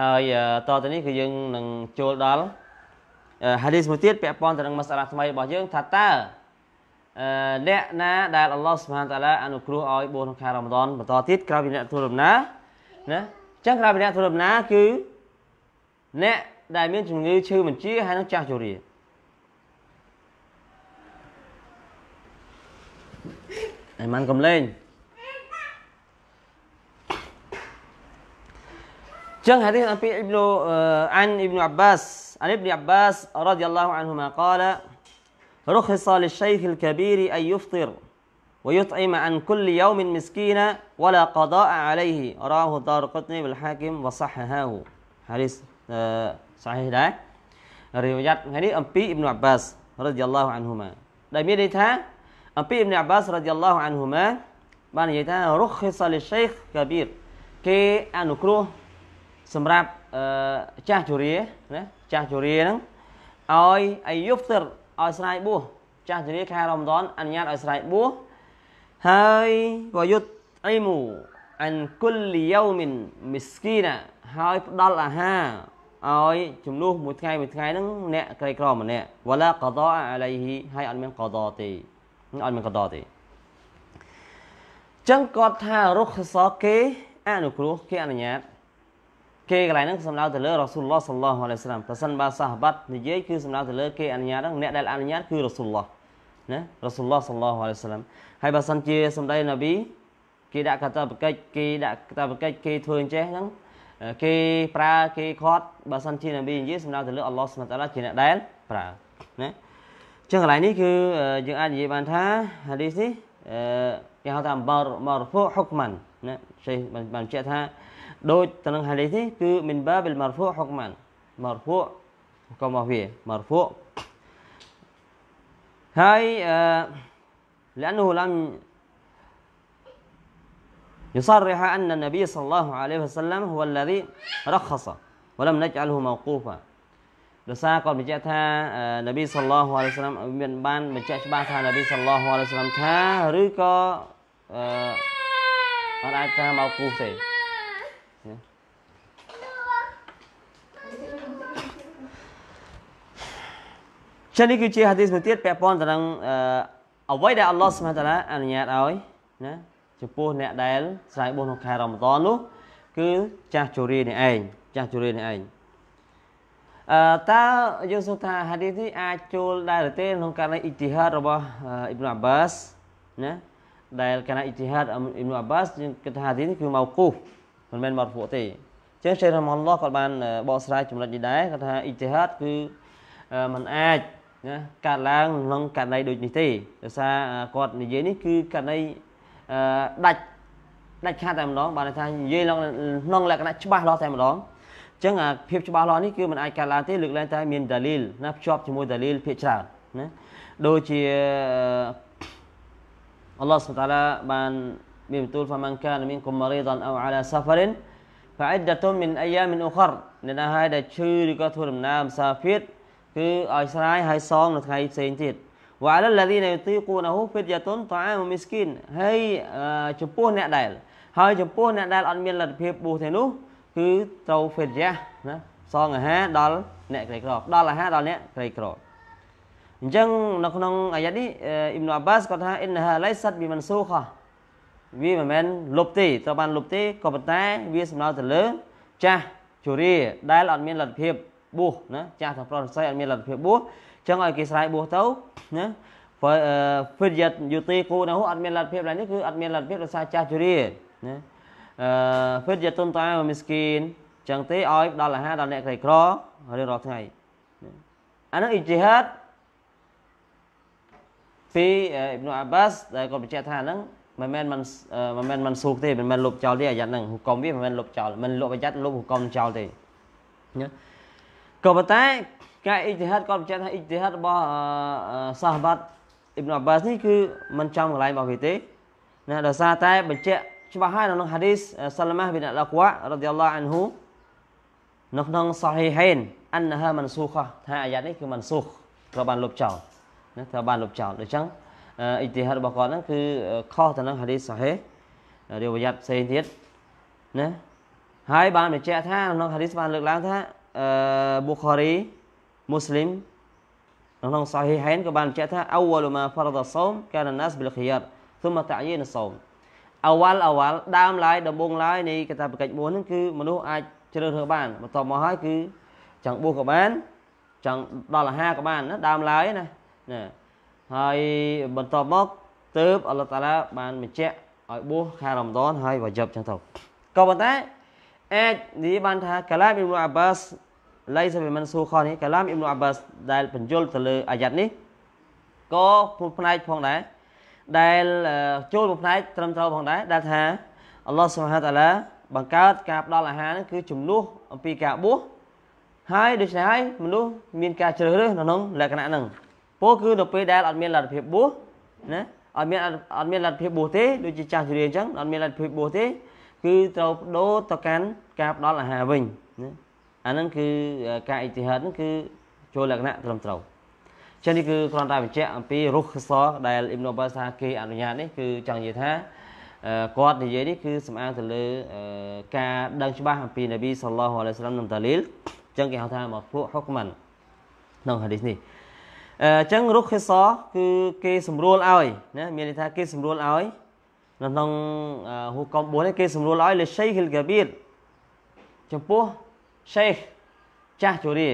ហើយតទៅនេះគឺយើងនឹងចូលដល់ហាឌីសមួយទៀតពាក់ព័ន្ធទៅនឹងមសាឡាថ្មីរបស់យើងថាតើអ្នកណាដែលអល់ឡោះសុបហានតាឡាអនុគ្រោះឲ្យបួសក្នុងខែរ៉ាម៉ាដនបន្តទៀតក្រៅពីអ្នកធ្វើដំណើរណាចឹងក្រៅពីអ្នកធ្វើដំណើរគឺអ្នកដែលមានជំងឺឈឺមិនជាហើយនឹងចាស់ជរា em ăn cơm lên chương hadith anh ibn an ibn abbas عن ابن عباس رضي الله عنهما قال رخص للشيخ الكبير أن يفطر ويطعم عن كل يوم مسكينا ولا قضاء عليه رواه دار قطني بالحاكم وصححه حديث صحيح ده رواية حديث ابن عباس رضي الله عنهما ده អំពីអ៊ីមនីអាបាសរ៉ាឌីយ៉ាឡោះអានហ៊ូម៉ាបាននិយាយថារុខិសាលីសេខកាប៊ីរគេអនុគ្រោះសម្រាប់ចាស់ជរាណាចាស់ជរាហ្នឹងឲ្យអាយុបទិរឲ្យស្រ័យបួសចាស់ជរាខែរ៉មដានអនុញ្ញាតឲ្យស្រ័យបួសហើយវយុទ្ធអីមូអានគុលយូមីនមីស្គីណាហើយផ្ដល់អាហារឲ្យចំនួនមួយថ្ងៃមួយថ្ងៃហ្នឹងអ្នកក្រីក្រម្នាក់វឡាកដោអាឡៃហ៊ីហើយអត់មានកដោទេអត់មានកតទេអញ្ចឹងគាត់ថារុខសគេអនុគ្រោះគេអនុញ្ញាតគេកន្លែងហ្នឹងសំដៅទៅលើរ៉ាស៊ូលឡោះសល្លោះអាឡៃសាឡាមប្រសិនបើសាហាបាត់និយាយគឺសំដៅទៅលើគេអនុញ្ញាតហ្នឹងអ្នកដែលអនុញ្ញាតគឺរ៉ាស៊ូលឡោះណារ៉ាស៊ូលឡោះសល្លោះអាឡៃសាឡាមហើយបើសិនជាសម្ដីនប៊ីគេដាក់កតាបកិច្ចគេដាក់កតាបកិច្ចគេធ្វើអញ្ចេះហ្នឹងគេ ប្រើគេខត់បើសិនជានប៊ីនិយាយសំដៅទៅលើអល់ឡោះស្មាតាឡាជាអ្នកដែលប្រើណាចឹងកន្លែងនេះគឺយើងអាចនិយាយបានថាហាឌីសនេះគេហៅថាអំបរមរហ្វូហុកម៉ាន់ណាចេះបានបញ្ជាក់ថាដូចទៅនឹងហាឌីសនេះគឺមិនបាបិលមរហ្វូហុកម៉ាន់មរហ្វូក៏មកវាមរហ្វូហើយអឺ لأنه لم يصرح أن النبي صلى الله عليه وسلم هو الذي رخص ولم نجعله موقوفا ដោយសារគាត់បញ្ជាក់ថានប៊ីសល្លោះអាឡៃសាឡាមមានបានបញ្ជាក់ច្បាស់ថានប៊ីសល្លោះអាឡៃសាឡាមថាឬក៏អត់អាចថាមកគូសទេចឹងនេះគឺជាហាឌីសមួយទៀតពាក់ព័ន្ធទៅនឹង អ្វីដែលអល់ឡោះសុបហានតាឡាអនុញ្ញាតឲ្យណាចំពោះអ្នកដែល ស្រ័យបុណ្យក្នុងខែរ៉ាម៉ាឌននោះគឺចាស់ជូរីនេះឯងចាស់ជូរីនេះឯងតើយើងសួរថាហាឌីសនេះអាចចូលដែរឬទេក្នុងករណីអ៊ីជីហាតរបស់អ៊ីប្នុអាបាសណាដែលករណីអ៊ីជីហាតអ៊ីប្នុអាបាសយើងគិតថាហាឌីសនេះគឺមកគូមិនមែនមកពួកទេចឹងសេរមឡោះគាត់បានបកស្រាយចំណុចនេះដែរគាត់ថាអ៊ីជីហាតគឺมันអាចណាកាត់ឡើងក្នុងករណីដូចនេះទេដោយសារគាត់និយាយនេះគឺករណីដាច់ដាច់ខាតតែម្ដងបានថានិយាយក្នុងលក្ខណៈច្បាស់លាស់តែម្ដងចឹងអាភាពច្បាស់លាស់នេះគឺมันអាចកើតឡើងទេលើកឡើងតែមានដាលីលណាភ្ជាប់ជាមួយដាលីលភាពច្រើនណាដូចជាអល់ឡោះសុបតាឡាបានមានបន្ទូលហ្វាម៉ាន់កានមានគុំរីដនអូអាឡាសាហ្វារិន فعدة من أيام أخر នៅណាហើយដែលឈឺឬក៏ធ្វើដំណើរមសាហ្វៀតគឺឲ្យស្រាយហើយសងនៅថ្ងៃផ្សេងទៀត وعلى الذين يطيقونه فدية طعام مسكين ហើយចំពោះអ្នកដែលហើយចំពោះអ្នកដែលអត់មានលទ្ធភាពបួសទេនោះគឺត្រូវហ្វេរះណាសងអាហារដល់អ្នកក្រីក្រដល់អាហារដល់អ្នកក្រីក្រអញ្ចឹងនៅក្នុងអាយ៉ានេះអ៊ីមណូអាបាសគាត់ថាអ៊ីនហាឡៃសាត់ប៊ីមិនសូខោះវាមិនមែនលុបទេត្រូវបានលុបទេក៏ប៉ុន្តែវាសំដៅទៅលើចាស់ជរាដែលអត់មានលទ្ធភាពបួសណាចាស់ទាំងប្រុសស្រីអត់មានលទ្ធភាពបួសអញ្ចឹងឲ្យគេស្រ័យបួសទៅណាហ្វីយតយូទីគូនៅអត់មានលទ្ធភាពឡើយនេះគឺអត់មានលទ្ធភាពដោយសារចាស់ជរាណាអឺហ្វិតយតុនតាមីស្គីនចឹងទេឲ្យដល់អាហារដល់អ្នកក្រីក្ររៀងរាល់ថ្ងៃអានោះអ៊ីជីហាតពីអ៊ីប្នុអាបាសដែលគាត់បញ្ជាក់ថាហ្នឹងមិនមែនមិនមិនមែនមិនស៊ូទេមិនមែនលុបចោលទេអាយ៉ាត់ហ្នឹងហុកុំវាមិនមែនលុបចោលមិនលុបអាយ៉ាត់លុបហុកុំចោលទេណាក៏ប៉ុន្តែការអ៊ីជីហាតគាត់បញ្ជាក់ថាអ៊ីជីហាតរបស់សាហបាត់អ៊ីប្នុអាបាសនេះគឺមិនចំកន្លែងរបស់វាទេណាដោយសារតែ បញ្ជាក់ច្បាស់ហើយនៅក្នុងហាឌីសសាឡាម៉ាប៊ីនអាឡាក់វ៉ារ៉ាឌីយ៉ាឡាអានហ៊ូនៅក្នុងសាហ៊ីហេនអានហាមិនសូខថាអាយ៉ានេះគឺមិនសូខត្រូវបានលុបចោលណាត្រូវបានលុបចោលដូច្នេះអ៊ីទីហាតរបស់គាត់ហ្នឹងគឺខុសទៅនឹងហាឌីសសាហ៊ីរាវយ៉ាត់ផ្សេងទៀតណាហើយបានបញ្ជាក់ថាក្នុងហាឌីសបានលើកឡើងថាអឺប៊ូខារីមូស្លីមក្នុងសាហ៊ីហេនក៏បានបញ្ជាក់ថាអវលមាហ្វរដសោមកានណាសប៊ីលខិយាត ثم تعيين الصوم អវលអវលដើមឡើយដំបូងឡើយនៃកតាបកិច្ច4ហ្នឹងគឺមនុស្សអាចជ្រើសរើសបានបន្ទាប់មកហើយ គឺចង់បួសក៏បានចង់ដល់អាហារក៏បានណាដើមឡើយណាណាហើយបន្ទាប់មកទៅបអល់ឡោះតាឡាបានបញ្ជាក់ឲ្យបួសខែរ៉ាម៉ាដនហើយវ៉ាយប់ចឹងទៅក៏ប៉ុន្តែអាចនិយាយបានថាកាឡាមអ៊ីមអាបាសឡៃសាមីមិនស៊ូខនេះកាឡាមអ៊ីមអាបាសដែលបញ្យល់ទៅលើអាយ៉ាត់នេះក៏ផ្នែកផងដែរដែលចូលមួយផ្នែកត្រឹមត្រូវផងដែរដែលថាអល់ឡោះសុបហានតាឡាបង្កើតការផ្ដល់អាហារហ្នឹងគឺជំនួសអំពីការបួសហើយដូច្នេះហើយមនុស្សមានការជ្រើសរើសនៅក្នុងលក្ខណៈហ្នឹងពោលគឺដល់ពេលដែលអត់មានលទ្ធភាពបួសណាអត់មានអត់មានលទ្ធភាពបួសទេដូចជាចាស់ជរាអញ្ចឹងអត់មានលទ្ធភាពបួសទេ គឺត្រូវបដូរទៅកាន់ការផ្ដល់អាហារវិញណាអាហ្នឹងគឺការអ៊ីទីហាតហ្នឹងគឺចូលលក្ខណៈត្រឹមត្រូវចឹងនេះគឺគ្រាន់តែបញ្ជាក់អំពីរុខសរដែលអ៊ីមណូបាសថាគេអនុញ្ញាតនេះគឺចង់និយាយថាគាត់និយាយនេះគឺសំអាងទៅលើ ការដឹងច្បាស់អំពីនប៊ីសល្លោះអាឡៃសាឡាមនិងតាលីលចឹងគេហៅថាមកពួកហុកម៉ាន់ក្នុងហាឌីសនេះអញ្ចឹងរុខសរគឺគេសម្រួលឲ្យណាមានន័យថាគេសម្រួលឲ្យ នៅក្នុងហូកំ4នេះគេសម្រួលឲ្យលេសេហ៊ីលកាបៀតចំពោះសេះចាស់ជរា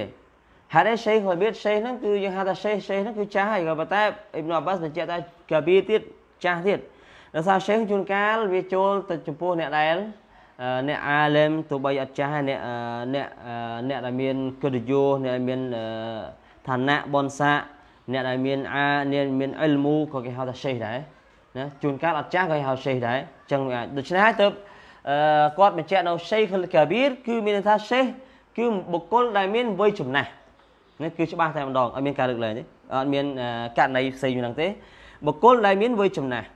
ហេតុអីសេះហូបៀតសេះហ្នឹងគឺយើងហៅថាសេះសេះហ្នឹងគឺចាស់ហើយក៏ប៉ុន្តែអ៊ីបនុអាបាសបញ្ជាក់ថាកាបៀទៀតចាស់ទៀតដោយសារសេះជួនកាលវាចូលទៅចំពោះអ្នកដែលអ្នកអាលឹមទោះបីអត់ចាស់អ្នកអ្នកអ្នកដែលមានកិត្តិយសអ្នកដែលមានឋានៈបនស័កអ្នកដែលមានអាអ្នកមានអ៊ីលមូក៏គេហៅថាសេះដែរណាជួនកាលអត់ចាស់ក៏គេហៅសេះដែរអញ្ចឹងអាចដូច្នេះហើយទៅគាត់បញ្ជាក់នៅសេះកលកាបៀរគឺមានន័យថាសេះគឺបុគ្គលដែលមានវ័យចំណាស់នេះគឺច្បាស់តែម្ដងអត់មាន ការលើកលែងទេអត់មានករណីផ្សេងមួយហ្នឹងទេបុគ្គលដែលមានវ័យចំណាស់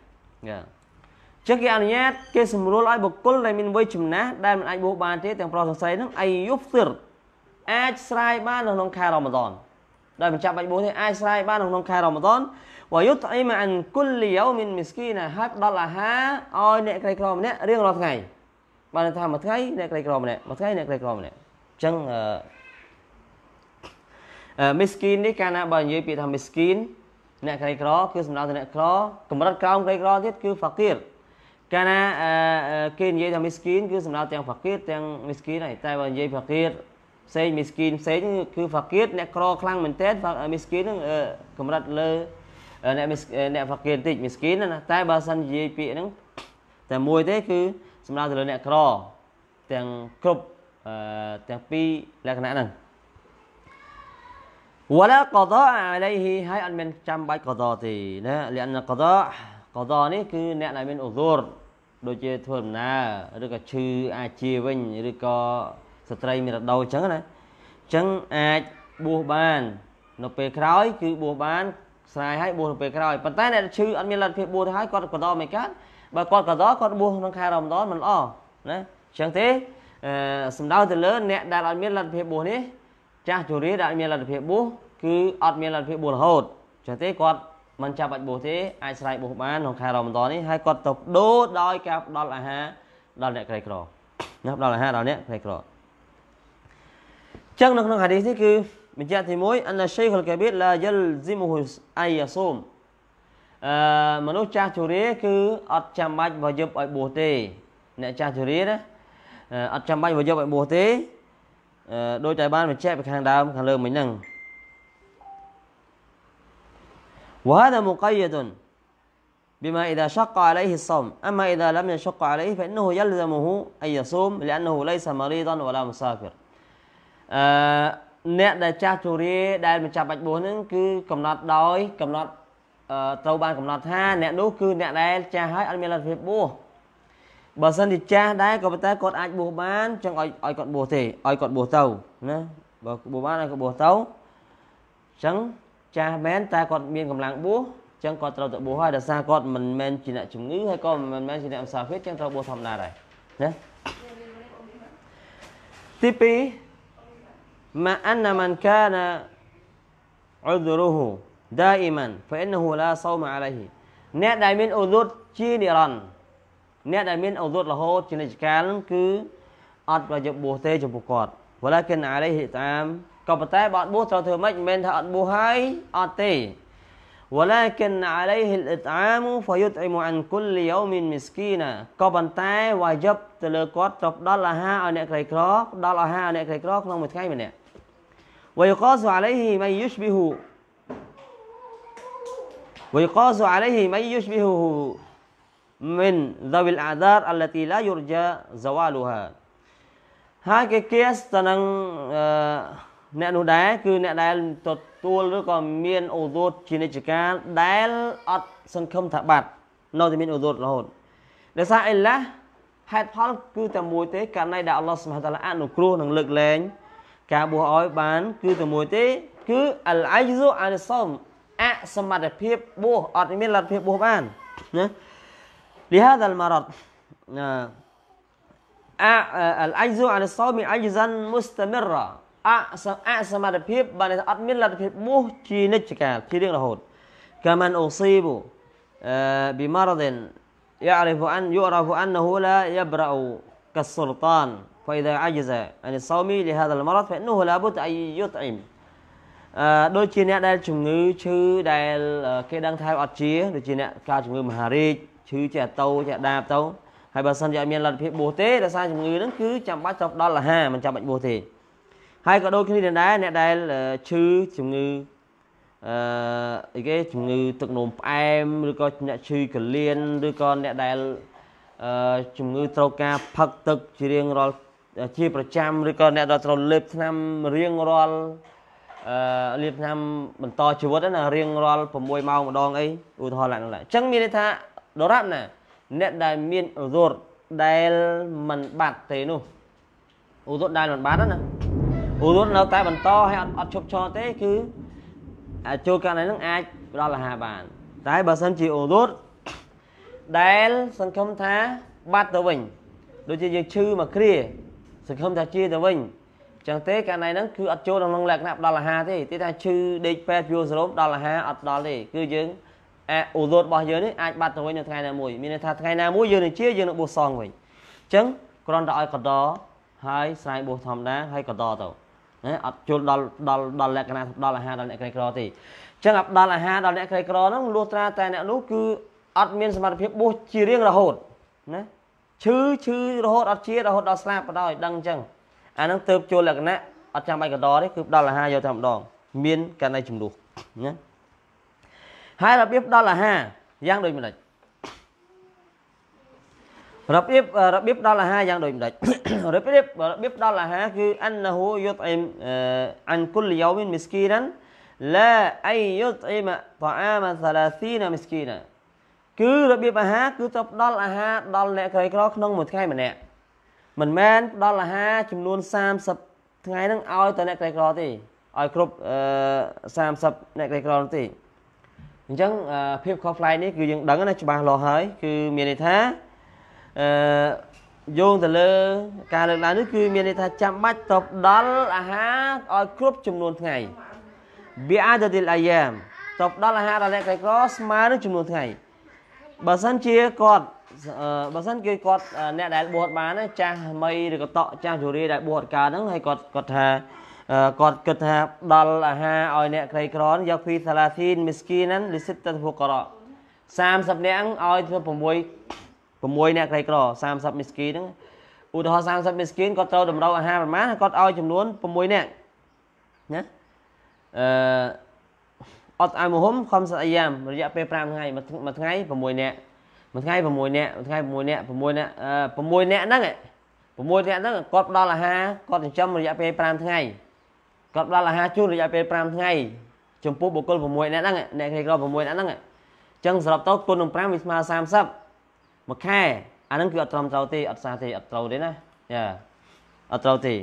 ចាចឹងគេអនុញ្ញាតគេសម្រួលឲ្យបុគ្គលដែលមានវ័យចំណាស់ដែលមិនអាចបួសបានទេទាំងប្រុសទាំងស្រីហ្នឹងអាយុផ្ទិរអាចស្រាយបាននៅក្នុងខែរ៉ម៉ាដនដែលមិនចាំបាច់បួសទេអាចស្រាយបាននៅក្នុងខែរ៉ម៉ាដនវាយុទ្ធអីមកអានគុលយោមានមីស្គីណាហើយផ្ដល់អាហារឲ្យអ្នកក្រីក្រម្នាក់រៀងរាល់ថ្ងៃបានថាមួយថ្ងៃអ្នកក្រីក្រម្នាក់មួយថ្ងៃអ្នកក្រីក្រម្នាក់អញ្ចឹងមីស្គីននេះកាលណាបើនិយាយពាក្យថាមីស្គីនអ្នកក្រីក្រ គឺសំដៅទៅអ្នកក្រកម្រិតក្រោមក្រីក្រទៀតគឺហ្វាគីរកាលណាគេនិយាយថាមីស្គីនគឺសំដៅទាំងហ្វាគីរទាំងមីស្គីនហើយតែបើនិយាយហ្វាគីរផ្សេងមីស្គីនផ្សេងគឺហ្វាគីរអ្នកក្រខ្លាំងមែនទែនមីស្គីននឹងកម្រិតលើអ្នកអ្នកហ្វាគីរតិចមីស្គីនណាតែបើសិននិយាយពាក្យហ្នឹងតែមួយទេគឺសម្រាប់ទៅលើអ្នកក្រទាំងគ្រប់ទាំងពីរលក្ខណៈហ្នឹងវឡាកដអាឡៃហ៊ីហើយអត់មានចាំបាច់កដទេណាលិអានកដកដនេះគឺអ្នកដែលមានឧឌូរដូចជាធ្វើដំណើរឬក៏ឈឺអាជាវិញឬក៏ស្ត្រីមានរដូវអញ្ចឹងណាអញ្ចឹងអាចបួសបាននៅពេលក្រោយគឺបួសបានស្រាយហើយបួសនៅពេលក្រោយប៉ុន្តែអ្នកឈឺអត់មានលទ្ធភាពបួសទេហើយគាត់កដមិនកើតបើគាត់កដគាត់បួសក្នុងខែរ៉ាម៉ាដនមិនល្អណាអញ្ចឹងទេសម្ដៅទៅលើអ្នកដែលអត់មានលទ្ធភាពបួសនេះចាស់ជរាដែលមានលទ្ធភាពបួសគឺអត់មានលទ្ធភាពបួសរហូតចឹងទេគាត់មិនចាប់បាច់បួសទេអាចស្រ័យបួសបានក្នុងខែរ៉មដននេះហើយគាត់ទៅដូរដោយការផ្ដល់អាហារដល់អ្នកក្រីក្រណាផ្ដល់អាហារដល់អ្នកក្រីក្រចឹងនៅក្នុងហាឌីសនេះគឺបញ្ជាក់ទី1អណាសេខុលកាប៊ីរឡាយលស៊ីមហ៊ូអាយយ៉ាសូមអឺមនុស្សចាស់ជរាគឺអត់ចាំបាច់បើយប់ឲ្យបួសទេអ្នកចាស់ជរាណាអត់ចាំបាច់បើយប់ឲ្យបួសទេដោយតែបានបញ្ជាក់ពីខាងដើមខាងលើមិញហ្នឹង وهذا مقيد بما إذا شق عليه الصوم أما إذا لم يشق عليه فإنه يلزمه أن يصوم لأنه ليس مريضا ولا مسافر អ្នកដែលចាស់ជរាដែលមិនចាប់បាច់បួសហ្នឹងគឺកំណត់ដោយកំណត់ត្រូវបានកំណត់ថាអ្នកនោះគឺអ្នកដែលចាស់ហើយអត់មានលទ្ធភាពបួសបើសិនជាចាស់ដែរក៏ប៉ុន្តែគាត់អាចបួសបានចឹងឲ្យឲ្យគាត់បួសទេឲ្យគាត់បួសទៅណាបើបួសបានឲ្យគាត់បួសទៅចឹងចាស់មែនតែគាត់មានកម្លាំងបួសចឹងគាត់ត្រូវទៅបួសហើយដោយសារគាត់មិនមែនជាអ្នកជំងឺហើយក៏មិនមែនជាអ្នកអសាភិតចឹងត្រូវបួសធម្មតាដែរណាទី2ម៉ាអានម៉ានកាណាអ៊ុឌរូហ៊ូដាអ៊ីម៉ានហ្វអ៊ីនហ៊ូឡាសោមអាឡៃហ៊ីអ្នកដែលមានអ៊ុឌរជានិរន្តរ៍អ្នកដែលមានអវុធរហូតជានិច្ចកាលនឹងគឺអត់ប្រយោជន៍បួសទេចំពោះគាត់វឡាគិនអាឡៃហ៊ីតាមក៏ប៉ុន្តែបើអត់បួសត្រូវធ្វើម៉េចមិនមែនថាអត់បួសហើយអត់ទេ ولكن عليه الاطعام فيطعم عن كل يوم مسكينا ក៏ប៉ុន្តែវ៉ាយប់ទៅលើគាត់ត្រូវផ្ដល់អាហារឲ្យអ្នកក្រីក្រផ្ដល់អាហារឲ្យអ្នកក្រីក្រក្នុងមួយថ្ងៃម្នាក់ ويقاس عليه من يشبه ويقاس عليه من يشبهه មិន zawil adar allati la yurja zawaluha ហើយគេគៀសទៅនឹងអ្នកនោះដែរគឺអ្នកដែលទទួលឬក៏មានអូសូតជានិច្ចការដែលអត់សង្ឃឹមថាបាត់នៅតែមានអូសូតរហូតដោយសារអីឡាហេតុផលគឺតែមួយទេករណីដែលអល់ឡោះសុបហានតាឡាអនុគ្រោះនិងលើកលែងការបួសឲ្យបានគឺតែមួយទេ គឺអលអៃហ្សូអានសមអសមត្ថភាពបួសអត់មានលទ្ធភាពបួសបានណា لهذا المرض العجز عن الصوم عجزا مستمرا អសមត្ថភាពបានអត់មានលទ្ធភាពមោះជានិច្ចកាលជារៀងរហូតកាមានអូស៊ីបូប៊ីម៉ារ៉ដិន يعرف أن يعرف أنه لا يبرأ كالسلطان فإذا عجز عن الصوم لهذا المرض فإنه لابد أن يطعم ដូចជាអ្នកដែលជំងឺឈឺដែលគេដឹងថាអត់ជាដូចជាអ្នកការជំងឺមហារាជឈឺចេះតោចេះដាបទៅហើយបើសិនជាអត់មានលទ្ធភាពបួសទេដោយសារជំងឺហ្នឹងគឺចាំបាច់ត្រូវផ្ដល់លហាមិនចាំបាច់បួសទេហើយក៏ដូចគ្នាដែរអ្នកដែលឈឺជំងឺអឺអីគេជំងឺទឹកនោមផ្អែមឬក៏អ្នកឈឺកលៀនឬក៏អ្នកដែលអឺជំងឺត្រូវការផឹកទឹកជារៀងរាល់ជាប្រចាំឬក៏អ្នកដែលត្រូវលេបថ្នាំរៀងរាល់អឺលេបថ្នាំបន្តជីវិតណារៀងរាល់6ម៉ោងម្ដងអីឧទាហរណ៍ឡើងហ្នឹងអញ្ចឹងមានន័យថាដរាបណាអ្នកដែលមានឧទរដែលមិនបាត់ទេនោះឧទរដែលមិនបាត់ណាឧទរនៅតែបន្តហើយអត់អត់ឈប់ឈរទេគឺអាចចូលកាន់ហ្នឹងអាចផ្ដល់អាហារបានតែបើសិនជាឧទរដែលសង្ឃឹមថាបាត់ទៅវិញដូចជាយើងឈឺមកគ្រាសង្ឃឹមថាជាទៅវិញចឹងទេកាលណៃហ្នឹងគឺអត់ចូលក្នុងលក្ខណៈផ្ដល់អាហារទេទីថាឈឺដេកពេទ្យយូរសរុបដល់អាហារអត់ដល់ទេគឺយើងអាឧលូតរបស់យើងនេះអាចបាត់ទៅវិញនៅថ្ងៃណាមួយមានន័យថាថ្ងៃណាមួយយើងនឹងជាយើងនឹងបួសសងវិញអញ្ចឹងគ្រាន់តែឲ្យកដហើយស្រែងបួសធម្មតាហើយកដទៅណាអត់ជល់ដល់ដល់ដល់លក្ខណៈដល់អាហារដល់អ្នកក្រីក្រទេអញ្ចឹងអត់ដល់អាហារដល់អ្នកក្រីក្រហ្នឹងលុះត្រាតែអ្នកនោះគឺអត់មានសមត្ថភាពបួសជារៀងរហូតណាឈឺឈឺរហូតអត់ជារហូតដល់ស្លាប់បណ្ដោយដឹងអញ្ចឹងអាហ្នឹងទៅជល់លក្ខណៈអត់ចាំបាច់កដទេគឺដល់អាហារយកតែម្ដងមានកណ្ដៃចំនួនណាហើយរបៀបផ្ដល់អាហារយ៉ាងដូចម្ដេចរបៀបរបៀបផ្ដល់អាហារយ៉ាងដូចម្ដេចរបៀបរបៀបផ្ដល់អាហារគឺអានហូយុតអ៊ីមអានគុលយ៉ូមីនមីស្គីណានឡាអៃយុតអ៊ីមតាអាម30មីស្គីណាគឺរបៀបអាហារគឺត្រូវផ្ដល់អាហារដល់អ្នកក្រីក្រក្នុងមួយថ្ងៃម្នាក់មិនមែនផ្ដល់អាហារចំនួន30ថ្ងៃហ្នឹងឲ្យទៅអ្នកក្រីក្រទេឲ្យគ្រប់30អ្នកក្រីក្រទេអញ្ចឹងភាពខុសប្លែកនេះគឺយើងដឹងណាច្បាស់លាស់ហើយគឺមានន័យថាអឺយោងទៅលើការលើកឡើងនេះគឺមានន័យថាចាំបាច់តបដល់អាហារឲ្យគ្រប់ចំនួនថ្ងៃប៊ីអាដតិលអាយ៉ាមតបដល់អាហារដែលក្រៃក្រស្មើនឹងចំនួនថ្ងៃបើសិនជាគាត់បើសិនគេគាត់អ្នកដែលបួសបានចាស់មីឬក៏តក់ចាស់ជូរីដែលបួសកើតហ្នឹងហើយគាត់គាត់ថាគាត់គិតថាដល់អាហារឲ្យអ្នកក្រីក្រយកពីសាឡាធីនមីស្គីណានលិសិតតហ៊ូករ៉30នាក់ឲ្យធ្វើ6 6អ្នកក្រីក្រ30មីស្គីហ្នឹងឧទាហរណ៍30មីស្គីនគាត់ត្រូវតម្រូវអាហារប្រមាណគាត់ឲ្យចំនួន6នាក់ណាអឺអត់ឲ្យមហុំខំសាយ៉ាមរយៈពេល5ថ្ងៃមួយថ្ងៃ6នាក់មួយថ្ងៃ6នាក់មួយថ្ងៃ6នាក់6នាក់6នាក់ហ្នឹង6នាក់ហ្នឹងគាត់ផ្ដល់អាហារគាត់ចិញ្ចឹមរយៈពេល5ថ្ងៃគាត់ផ្ដល់អាហារជូនរយៈពេល5ថ្ងៃចំពោះបុគ្គល6នាក់ហ្នឹងអ្នកគ្នាក្រ6នាក់ហ្នឹងអញ្ចឹងសរុបទៅគុណនឹង5វាស្មើ30មួយខែអាហ្នឹងគឺអត់ត្រឹមត្រូវទេអត់សាទេអត់ត្រូវទេណាយ៉ាអត់ត្រូវទេ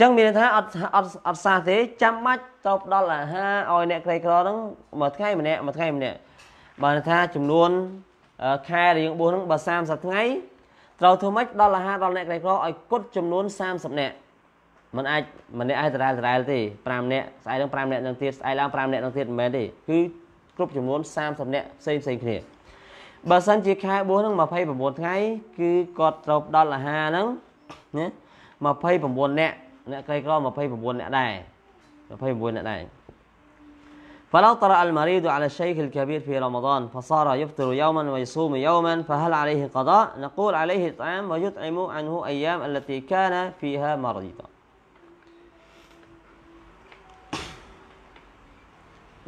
ចឹងមានន័យថាអត់អត់អត់សាសទេចាំបាច់ទៅផ្ដល់អាហារឲ្យអ្នកក្រីក្រហ្នឹងមួយថ្ងៃម្នាក់មួយថ្ងៃម្នាក់បើន័យថាចំនួនខែរៀងបួសហ្នឹងបើ30ថ្ងៃត្រូវធ្វើម៉េចដល់អាហារដល់អ្នកក្រីក្រឲ្យគត់ចំនួន30នាក់มันអាចម្នាក់ឯងដដែលដដែលទេ5នាក់ស្អែកនឹង5នាក់នឹងទៀតស្អែកឡើង5នាក់នឹងទៀតមិនមែនទេគឺគ្រប់ចំនួន30នាក់ផ្សេងផ្សេងគ្នាបើសិនជាខែ4នឹង29ថ្ងៃគឺគាត់ត្រូវផ្ដល់អាហារហ្នឹងណា29នាក់អ្នកក្រីក្រ29នាក់ដែរ29នាក់ដែរ فلو طرأ المريض على الشيخ الكبير في رمضان فصار يفطر يوما ويصوم يوما فهل عليه قضاء نقول عليه إطعام ويطعم عنه أيام التي كان فيها مريضا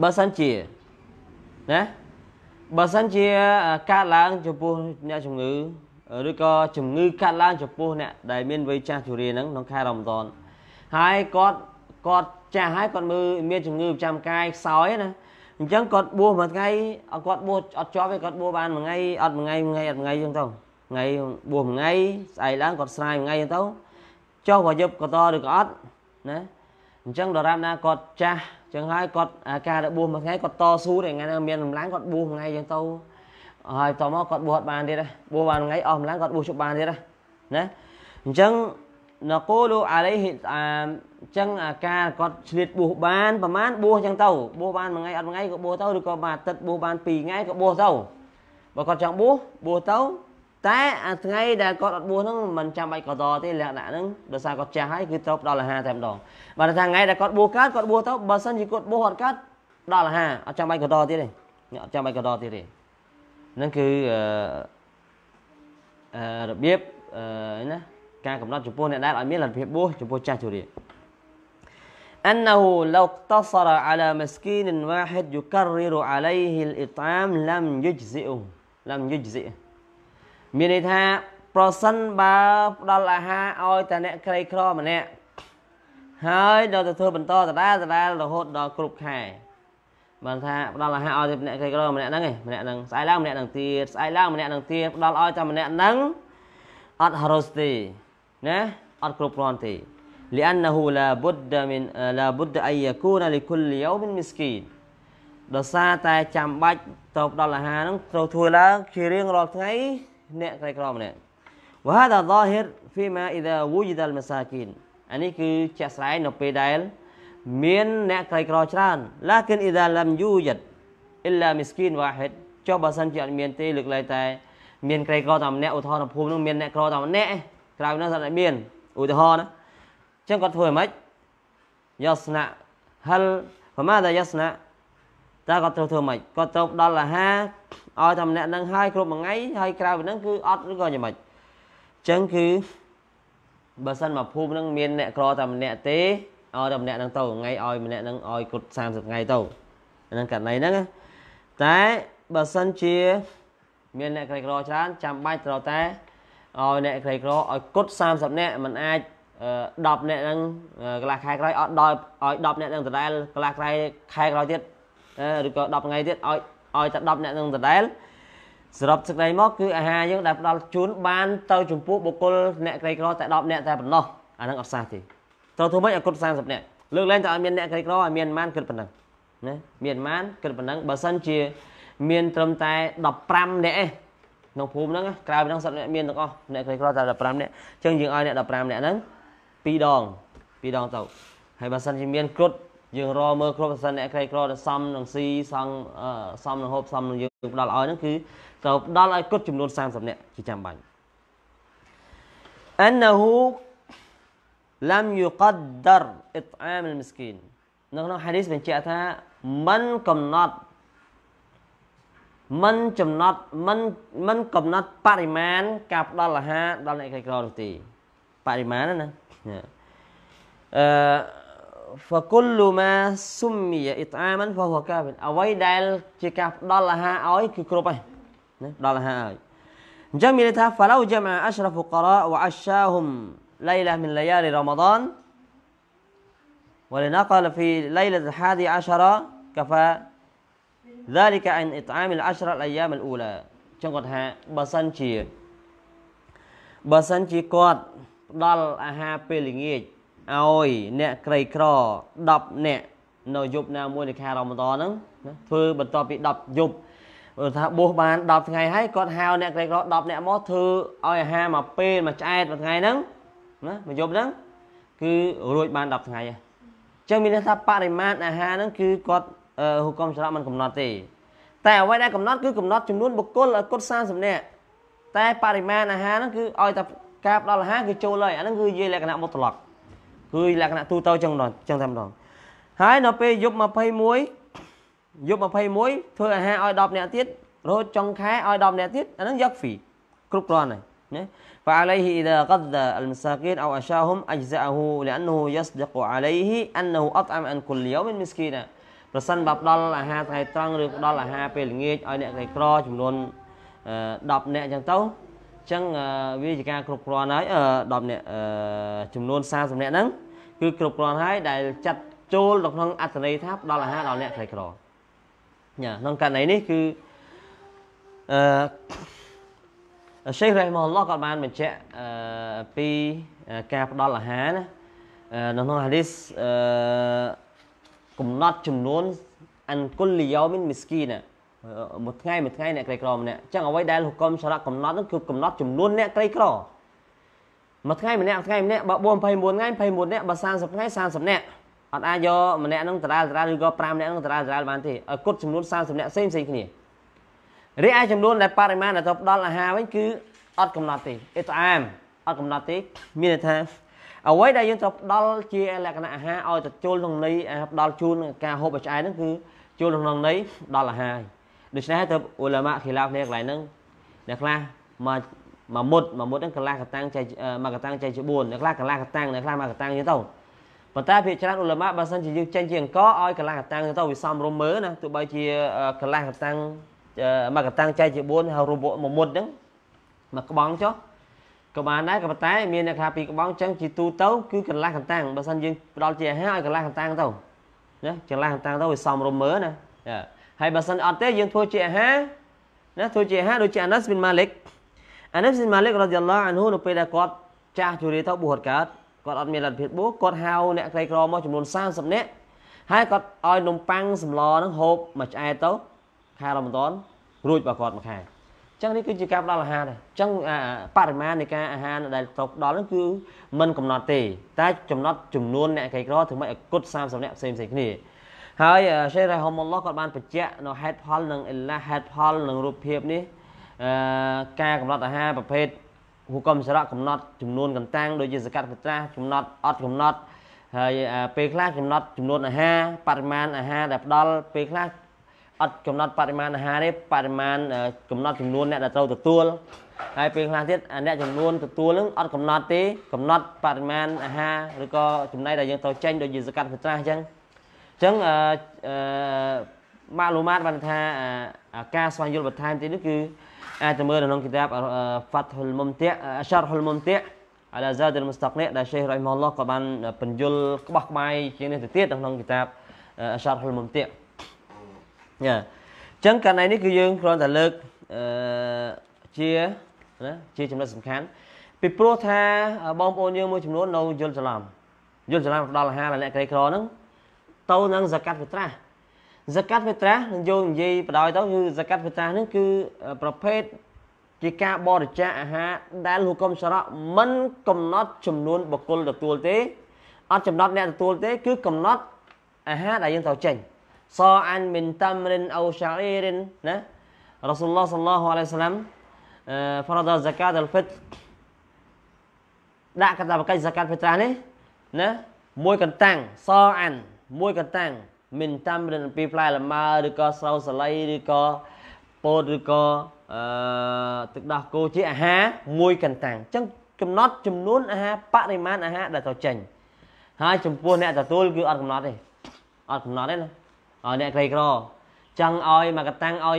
បើសិនជាណាបើសិនជាកើតឡើងចំពោះអ្នកជំងឺឬក៏ជំងឺកើតឡើងចំពោះអ្នកដែលមានវ័យចាស់ជរាហ្នឹងក្នុងខែរ៉មដនហើយគាត់គាត់ចាស់ហើយគាត់មើលមានជំងឺប្រចាំកាយខ្សោយណាអញ្ចឹងគាត់បួសមួយថ្ងៃគាត់បួសអត់ជាប់ទេគាត់បួសបានមួយថ្ងៃអត់មួយថ្ងៃមួយថ្ងៃអត់មួយថ្ងៃអញ្ចឹងទៅថ្ងៃបួសមួយថ្ងៃស្អែកឡើងគាត់ស្រាយមួយថ្ងៃអញ្ចឹងទៅចុះបើយប់ក៏តឬក៏អត់ណាអញ្ចឹងដរាបណាគាត់ចាស់ចឹងហើយគាត់ការដែលបួសមួយថ្ងៃគាត់តស៊ូតែថ្ងៃណាមានកម្លាំងគាត់បួសមួយថ្ងៃចឹងទៅហើយតមកគាត់បួសបានទៀតបួសបានថ្ងៃអស់កម្លាំងគាត់បួសជប់បានទៀតណាអញ្ចឹងណកូលូអាឡៃហ៊ីអញ្ចឹងអាការគាត់ឆ្លៀតបួសបានប្រហែលបួសអញ្ចឹងទៅបួសបានមួយថ្ងៃអត់មួយថ្ងៃក៏បួសទៅឬក៏មួយអាទិត្យបួសបាន2ថ្ងៃក៏បួសទៅបើគាត់ចង់បួសបួសទៅតែអាថ្ងៃដែលគាត់អត់បួសហ្នឹងមិនចាំបាច់កតទេលក្ខណៈហ្នឹងដោយសារគាត់ចាស់ហើយគឺត្រូវផ្ដល់អាហារតែម្ដងបើថាថ្ងៃដែលគាត់បួសកើតគាត់បួសទៅបើសិនជាគាត់បួសអត់កើតដល់អាហារអត់ចាំបាច់កតទៀតទេអត់ចាំបាច់កតទៀតទេហ្នឹងគឺអឺរបៀបអឺណាការកំណត់ចំពោះអ្នកដែលឲ្យមានលទ្ធភាពបួសចំពោះចាស់ជរា أنه لو اقتصر على مسكين واحد يكرر عليه الإطعام لم يجزئه لم يجزئه មានន័យថាប្រសិនបើផ្ដល់អាហារឲ្យតែអ្នកក្រីក្រម្នាក់ហើយដល់ទៅធ្វើបន្តដដែលដដែលរហូតដល់គ្រប់ខែបានថាផ្ដល់អាហារឲ្យតែម្នាក់ក្រីក្រម្នាក់ហ្នឹងឯងម្នាក់ហ្នឹងស្អែកឡើងម្នាក់ហ្នឹងទៀតស្អែកឡើងម្នាក់ហ្នឹងទៀតផ្ដល់ឲ្យតែម្នាក់ហ្នឹងអត់ហរសទេណាអត់គ្រប់គ្រាន់ទេ لأنه لا بد من لا بد أن يكون لكل يوم مسكين ដោយសារតែចាំបាច់ទៅផ្ដល់អាហារហ្នឹងត្រូវធ្វើឡើងជារៀងរាល់ថ្ងៃអ្នកក្រីក្រម្នាក់វ៉ាដាឡោហិរហ្វីម៉ាអ៊ីដាវូជីដាលម៉ាសាគីនអានេះគឺជាក់ស្ដែងនៅពេលដែល មាន អ្នកក្រីក្រច្រើនឡាគិនអ៊ីដាឡាំយូយិតអ៊ីឡាមីស្គីនវ៉ាហិតចុះបើសិនជាអត់មានទេលើកឡើងតែ មានក្រីក្រតែម្នាក់ឧទាហរណ៍ភូមិនោះមានអ្នកក្រតែម្នាក់ក្រៅនោះស្អត់មានឧទាហរណ៍ណាអញ្ចឹងគាត់ធ្វើយ៉ាងម៉េចយ៉ាស្ណាហលហ្មាដាយ៉ាស្ណាតើគាត់ត្រូវធ្វើម៉េចគាត់ត្រូវដល់អាហារឲ្យតែម្នាក់នឹងហើយគ្រប់មួយថ្ងៃហើយក្រៅពីហ្នឹងគឺអត់ឬក៏យ៉ាងម៉េចអញ្ចឹងគឺបើសិនមកភូមិហ្នឹងមានអ្នកក្រតែម្នាក់ទេឲ្យតែម្នាក់ហ្នឹងទៅថ្ងៃឲ្យម្នាក់ហ្នឹងឲ្យគាត់30ថ្ងៃទៅហ្នឹងករណីហ្នឹងតែបើសិនជាមានអ្នកក្រីក្រច្រើនចាំបាច់ត្រូវតែឲ្យអ្នកក្រីក្រឲ្យគាត់30នាក់มันអាច10នាក់ហ្នឹងកន្លះខែក្រោយអត់ដល់ឲ្យ10នាក់ហ្នឹងដដែលកន្លះខែខែក្រោយទៀតឬក៏10ថ្ងៃទៀតឲ្យឲ្យតែ10អ្នកនឹងដដែលសរុបសេចក្តីមកគឺអាហារយើងដែលផ្ដល់ជូន បាន ទៅចំពោះបុគ្គលអ្នកក្រីក្រតែ10អ្នកតែប៉ុណ្ណោះអានឹងអត់សាសទេត្រូវធ្វើម៉េចឲ្យគ្រប់30អ្នកលើកលែងតែឲ្យមានអ្នកក្រីក្រឲ្យមានប៉ុន្មានគិតប៉ុណ្ណឹងណាមានប៉ុន្មានគិតប៉ុណ្ណឹងបើសិនជាមានត្រឹមតែ15អ្នកឯងក្នុងភូមិហ្នឹងក្រៅពីហ្នឹងសត្វអ្នកមានទាំងអស់អ្នកក្រីក្រតែ15អ្នកអញ្ចឹងយើងឲ្យអ្នក15អ្នកហ្នឹង2ដង2ដងទៅហើយបើសិនជាមានគ្រុឌយើងរមើលគ្រប់ប្រសិនអ្នកក្រីក្រដែលសំនឹងស៊ីសំសំនឹងហូបសំនឹងយើងផ្ដល់ឲ្យហ្នឹងគឺត្រូវផ្ដល់ឲ្យគាត់ចំនួន30នាក់ជាចាំបាច់ أنه لم يقدر إطعام المسكين នៅក្នុងហាឌីសបញ្ជាក់ថាមិនកំណត់មិនចំណត់មិនមិនកំណត់បរិមាណការផ្ដល់អាហារដល់អ្នកក្រីក្រនោះទេបរិមាណណាអឺ فكل ما سمي إطعاما فهو كاف اوي اوي اوي جميلتها فلو جمع اشرف فقراء وعشاهم ليلة من ليالي رمضان ولنقل في ليلة الحادي عشر كفى ذلك عن إطعام العشر الأيام الأولى ចឹងគាត់ថាបើសិនជាបើសិនជាគាត់ផ្ដល់អាហារពេលល្ងាចឲ្យអ្នកក្រីក្រ10នាក់នៅយប់ណាមួយនៃខែរ៉ម៉ាដនហ្នឹងធ្វើបន្ទាប់ពី10យប់ថាបោះបាន10ថ្ងៃហើយគាត់ហៅអ្នកក្រីក្រ10នាក់មកធ្វើឲ្យអាហារមកពេលមកឆ្អែតមួយថ្ងៃហ្នឹងណាមួយយប់ហ្នឹងគឺរួចបាន10ថ្ងៃហើយអញ្ចឹងមានន័យថាបរិមាណអាហារហ្នឹងគឺគាត់ហុកុំចរៈមិនកំណត់ទេតែអ្វីដែលកំណត់គឺកំណត់ចំនួនបុគ្គលឲ្យគាត់30នាក់តែបរិមាណអាហារហ្នឹងគឺឲ្យតែការផ្ដល់អាហារគឺចូលហើយអាហ្នឹងគឺនិយាយលក្ខណៈមុតត្រឡប់គឺលក្ខណៈទូទៅចឹងដល់ចឹងតែម្ដងហើយនៅពេលយប់21យប់21ធ្វើអាហារឲ្យ10នាក់ទៀតរហូតចុងខែឲ្យ10នាក់ទៀតអាហ្នឹងយកហ្វ្រីគ្រប់គ្រាន់ហើយណា فعليه إذا غذى المساكين أو أشاهم أجزأه لأنه يصدق عليه أنه أطعم عن كل يوم مسكينا ប្រសិនបើផ្ដល់អាហារថ្ងៃត្រង់ឬផ្ដល់អាហារពេលល្ងាចឲ្យអ្នកក្រីក្រចំនួន10នាក់អញ្ចឹងទៅចឹងវាជាការគ្រប់គ្រាន់ហើយ10នាក់ចំនួន30នាក់ហ្នឹងគឺគ្រប់គ្រាន់ហើយដែលចាត់ចូលទៅក្នុងអត្ថន័យថាផ្ដល់អាហារដល់អ្នកក្រីក្រញ៉ាក្នុងករណីនេះគឺអឺសេះរ៉ៃម៉ូឡោះក៏បានបញ្ជាក់ពីការផ្ដល់អាហារណានៅក្នុងហាឌីសអឺកំណត់ចំនួនអានគុលលីយ៉ូមីនមីស្គីណាមួយថ្ងៃមួយថ្ងៃអ្នកក្រីក្រម្នាក់អញ្ចឹងអ្វីដែលហុកុំសារៈកំណត់នោះគឺកំណត់ចំនួនអ្នកក្រីក្រមួយថ្ងៃម្នាក់ថ្ងៃម្នាក់បើ4 29ថ្ងៃ29នាក់បើ30ថ្ងៃ30នាក់អត់អាចយកម្នាក់នឹងតារាលតារាលឬក៏5នាក់នឹងតារាលតារាលបានទេឲ្យគត់ចំនួន30នាក់ផ្សេងផ្សេងគ្នារីឯចំនួនដែលបរិមាណដែលទៅផ្ដល់អាហារវិញគឺអត់កំណត់ទេអេតអាមអត់កំណត់ទេមានន័យថាអ្វីដែលយើងទៅផ្ដល់ជាលក្ខណៈអាហារឲ្យទៅចូលក្នុងន័យផ្ដល់ជូនការហូបឲ្យឆ្អែតហ្នឹងគឺចូលក្នុងន័យដល់អាហារហើយដូច្នេះទៅអ៊ុលាម៉ាខិឡាគ្នាកន្លែងហ្នឹងអ្នកខ្លះមកមកមុតមកមុតហ្នឹងកន្លះកតាំងចៃមកកតាំងចៃជា4អ្នកខ្លះកន្លះកតាំងអ្នកខ្លះមកកតាំងទៀតទៅប៉ុន្តែភាគច្រើនអ៊ុលាម៉ាបើសិនជាយើងចេញជាអង្គឲ្យកន្លះកតាំងទៅវាសំរុំមើលណាទោះបីជាកន្លះកតាំងមកកតាំងចៃជា4ហើយរុំមកមុតហ្នឹងមកក្បងចុះក៏បានដែរក៏ប៉ុន្តែមានអ្នកថាពីក្បងចឹងជាទូទៅគឺកន្លះកតាំងបើសិនយើងផ្ដល់ជាអាហារឲ្យកន្លះកតាំងទៅណាកន្លះកតាំងទៅវាសំរុំមើលណាហើយបើសិនអត់ទេយើងធ្វើជាអាហារណាធ្វើជាអាហារដូចជាអានាសប៊ីនម៉ាលិកអានាសប៊ីនម៉ាលិករ៉ាឌីយ៉ាឡោះអានហ៊ូនៅពេលដែលគាត់ចាស់ជូរីទៅបួសកើតគាត់អត់មានលទ្ធភាពបួសគាត់ហៅអ្នកក្រីក្រមកចំនួន30នាក់ហើយគាត់ឲ្យ នំប៉័ងសម្លហ្នឹងហូបមួយឆ្អែតទៅខែរ៉ាម៉ាដនរួចបើគាត់មួយខែចឹងនេះគឺជាការផ្ដល់អាហារដែរចឹងបរិមាណនៃការអាហារដែលຕົកដល់ហ្នឹងគឺมันកំណត់ទេតែចំណត់ចំនួនអ្នកក្រីក្រធ្វើម៉េចឲ្យគត់30នាក់ផ្សេងៗគ្នាហើយសេះរ៉ៃហុំអល់ឡោះគាត់បានបញ្ជាក់នៅហេតុផលនិងអ៊ីឡាហេតុផលនិងរូបភាពនេះការកំណត់អាហារប្រភេទហូកុំសារៈកំណត់ចំនួនកន្តាំងដូចជាសកាត់វិត្រាកំណត់អត់កំណត់ហើយពេលខ្លះកំណត់ចំនួនអាហារបរិមាណអាហារដែលផ្ដល់ពេលខ្លះអត់កំណត់បរិមាណអាហារទេបរិមាណកំណត់ចំនួនអ្នកដែលត្រូវទទួលហើយពេលខ្លះទៀតអ្នកចំនួនទទួលនឹងអត់កំណត់ទេកំណត់បរិមាណអាហារឬក៏ចំណីដែលយើងត្រូវចេញដូចជាសកាត់វិត្រាអញ្ចឹងចឹងអឺម៉ាលូម៉ាតបានថា ការស្វែងយល់បន្ថែមទៀតនេះគឺ អាចទៅមើលនៅក្នុងគីតាប Fathul Mumti' Sharhul Mumti' Ala Zad al-Mustaqni' ដែល Sheikh Rahimahullah ក៏បានបញ្យលក្បោះក្បាយជាងនេះទៅទៀតនៅក្នុងគីតាប Sharhul Mumti' យ៉ាចឹងករណីនេះគឺយើងគ្រាន់តែលើកអឺជាណាជាចំណុចសំខាន់ពីព្រោះថា បងប្អូនយើងមួយចំនួននៅយល់ច្រឡំយល់ច្រឡំផ្ដល់អាហារដល់អ្នកក្រីក្រហ្នឹងទៅនឹងសកាត់វិត្រាសកាត់វិត្រានឹងយើងនិយាយបដ ாய் ទៅគឺសកាត់វិត្រានឹងគឺប្រភេទជាការបរិច្ចាគអាហារដែលហុគមសរៈមិនកំណត់ ចំនួនបុគ្គលទទួលទេអត់ចំណត់អ្នកទទួលទេ គឺកំណត់អាហារដែលយើងត្រូវចេញសអានមិនតាំរិនអោសាអ៊ីរិនណារ៉ាស៊ូលឡោះសល្លោះអាឡៃសាឡាំហ្វរដាហ្សាកាតអលហ្វិតដាក់កតាបកិច្ចហ្សាកាតហ្វិត្រានេះណាមួយកន្តាំងសអានមួយកតាំងមិនតាមរិនពីផ្លែលម៉ើឬក៏ស្រោសលៃឬក៏ពោតឬក៏អឺទឹកដោះគោជាអាហារមួយកន្តាំងអញ្ចឹងកំណត់ចំនួនអាហារបរិមាណអាហារដែលត្រូវចេញហើយចំពោះអ្នកទទួលគឺអត់កំណត់ទេអត់កំណត់ទេណាឲ្យអ្នកក្រីក្រចង់ឲ្យមួយកន្តាំងឲ្យ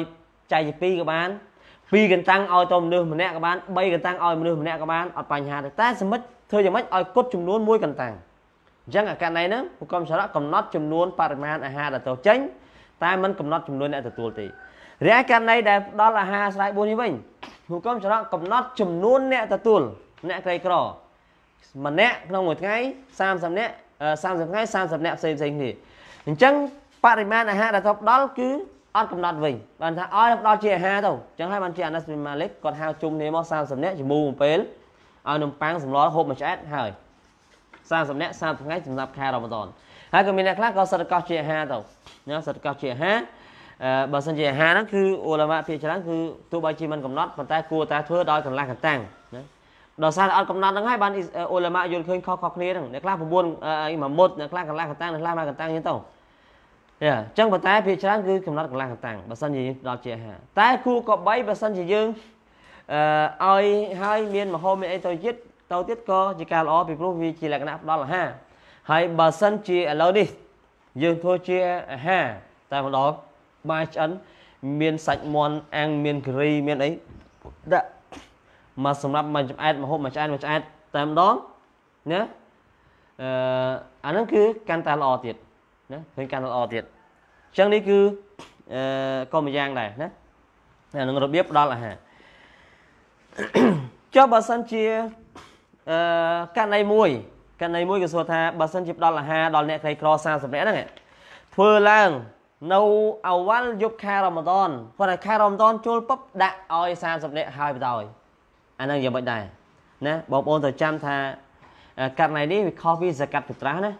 ចែកជា2ក៏បាន2កន្តាំងឲ្យទៅមនុស្សម្នាក់ក៏បាន3កន្តាំងឲ្យមនុស្សម្នាក់ក៏បានអត់បញ្ហាទេតែសមិទ្ធធ្វើយ៉ាងម៉េចឲ្យគត់ចំនួនមួយកន្តាំងអញ្ចឹងអាកណៃហ្នឹងហុកមសារៈកំណត់ចំនួនបរិមាណអាហារដែលត្រូវចេញតែมันកំណត់ចំនួនអ្នកទទួលទេរីឯកណៃដែលផ្ដល់អាហារស្រ័យ4នេះវិញហុកមសារៈកំណត់ចំនួនអ្នកទទួលអ្នកក្រីក្រម្នាក់ក្នុងមួយថ្ងៃ30នាក់30ថ្ងៃ30នាក់ផ្សេងផ្សេងគ្នាអញ្ចឹងបរិមាណអាហារដែលត្រូវផ្ដល់គឺអត់កំណត់វិញបានថាឲ្យផ្ដល់ជាអាហារទៅអញ្ចឹងហើយបានជាអានាសមីម៉ាលិកគាត់ហៅជុំគ្នាមក30នាក់ជាមួយមួយពេលឲ្យនំប៉័ងសម្លរហូបមួយឆ្អែតហើយ30នាក់30ថ្ងៃសម្រាប់ខែរ៉ម៉ាឌនហើយក៏មានអ្នកខ្លះក៏សិតកោះជាអាហារទៅណាសិតកោះជាអាហារបើសិនជាអាហារហ្នឹងគឺអ៊ូឡាម៉ាភាគច្រើនគឺទោះបីជាមិនកំណត់ប៉ុន្តែគួរតែធ្វើដោយកន្លះកន្តាំងណាដោយសារអត់កំណត់ហ្នឹងហើយបានអ៊ូឡាម៉ាយល់ឃើញខុសៗគ្នាហ្នឹងអ្នកខ្លះ9មួយមុតអ្នកខ្លះកន្លះកន្តាំងអ្នកខ្លះមកកន្តាំងហ្នឹងទៅអញ្ចឹងប៉ុន្តែភាគច្រើនគឺកំណត់កន្លះកន្តាំងបើសិនជាយើងផ្ដល់ជាអាហារតែគួរក៏3បើសិនជាយើងអឺឲ្យឲ្យមានមហោមមានអីទៅទៀតទៅទៀតក៏ជាការល្អពីព្រោះវាជាលក្ខណៈផ្ដល់អាហារហើយបើសិនជាឥឡូវនេះយើងធ្វើជាអាហារតែម្ដងបាយឆ្អិនមានសាច់មាន់អាំងមានការីមានអីដាក់មកសម្រាប់មកចម្អែតមកហូបមកឆ្អែតមកឆ្អែតតែម្ដងណាអឺអាហ្នឹងគឺកាន់តែល្អទៀតណាឃើញកាន់តែល្អទៀតអញ្ចឹងនេះគឺអឺក៏មួយយ៉ាងដែរណាអានឹងរបៀបផ្ដល់អាហារចុះបើសិនជាអឺករណីមួយកណីមួយក៏សួរថាបើសិនជាផ្ដល់អាហារដល់អ្នកក្រីក្រ30នាក់ហ្នឹងធ្វើឡើងនៅអវលយប់ខែរ៉ាម៉ាដនគាត់ថាខែរ៉ាម៉ាដនចូលពឹបដាក់ឲ្យ30នាក់ហើយបន្តឲ្យអាហ្នឹងយ៉ាងមិនដែរណាបងប្អូនត្រូវចាំថាករណីនេះវាខុសពីសកាត់ពិត្រាណា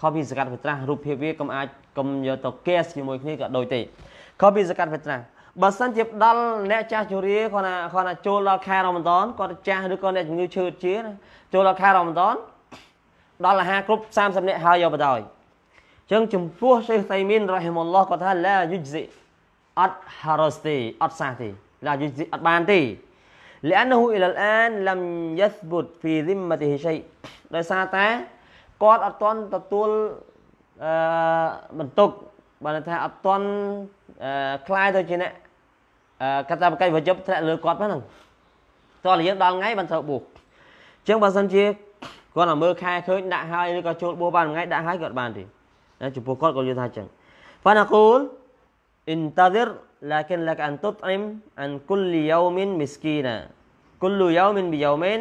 ខុសពីសកាត់ពិត្រារូបភាពវាកុំអាចកុំយកទៅកេសជាមួយគ្នាក៏ដូចទេខុសពីសកាត់ពិត្រាបើសិនជាដល់អ្នកចាស់ជរាគាត់ណាគាត់ណាចូលដល់ខែរ៉ម៉ាឌនគាត់ចាស់ឬក៏អ្នកជំងឺឈឺជាចូលដល់ខែរ៉ម៉ាឌនដល់អាហារគ្រប់30នាក់ហើយយកបដ ாய் អញ្ចឹងចំពោះសេះតៃមីនរ៉ាហ៊ីមុលឡោះគាត់ថាឡាយុជស៊ីអត់ហារ៉ូសទេអត់សះទេឡាយុជស៊ីអត់បានទេ لأنه إلى الآن لم يثبت في ذمته شيء ដោយសារតែគាត់អត់ទាន់ទទួលអឺបន្ទុកបើថាអត់ទាន់ខ្លាយទៅជាអ្នកកតាបកិច្ចរបស់យប់ធ្លាក់លើគាត់ហ្នឹងតោះយើងដល់ថ្ងៃបានត្រូវបុកអញ្ចឹងបើសិនជាគាត់តែមើលខែឃើញដាក់ហើយឬក៏ចូលបួសបានថ្ងៃដាក់ហើយគាត់បានទេចំពោះគាត់គាត់យល់ថាអញ្ចឹងហ្វាណាគូល انتظر لكن لك ان تطعم عن كل يوم مسكينا كل يوم بيومين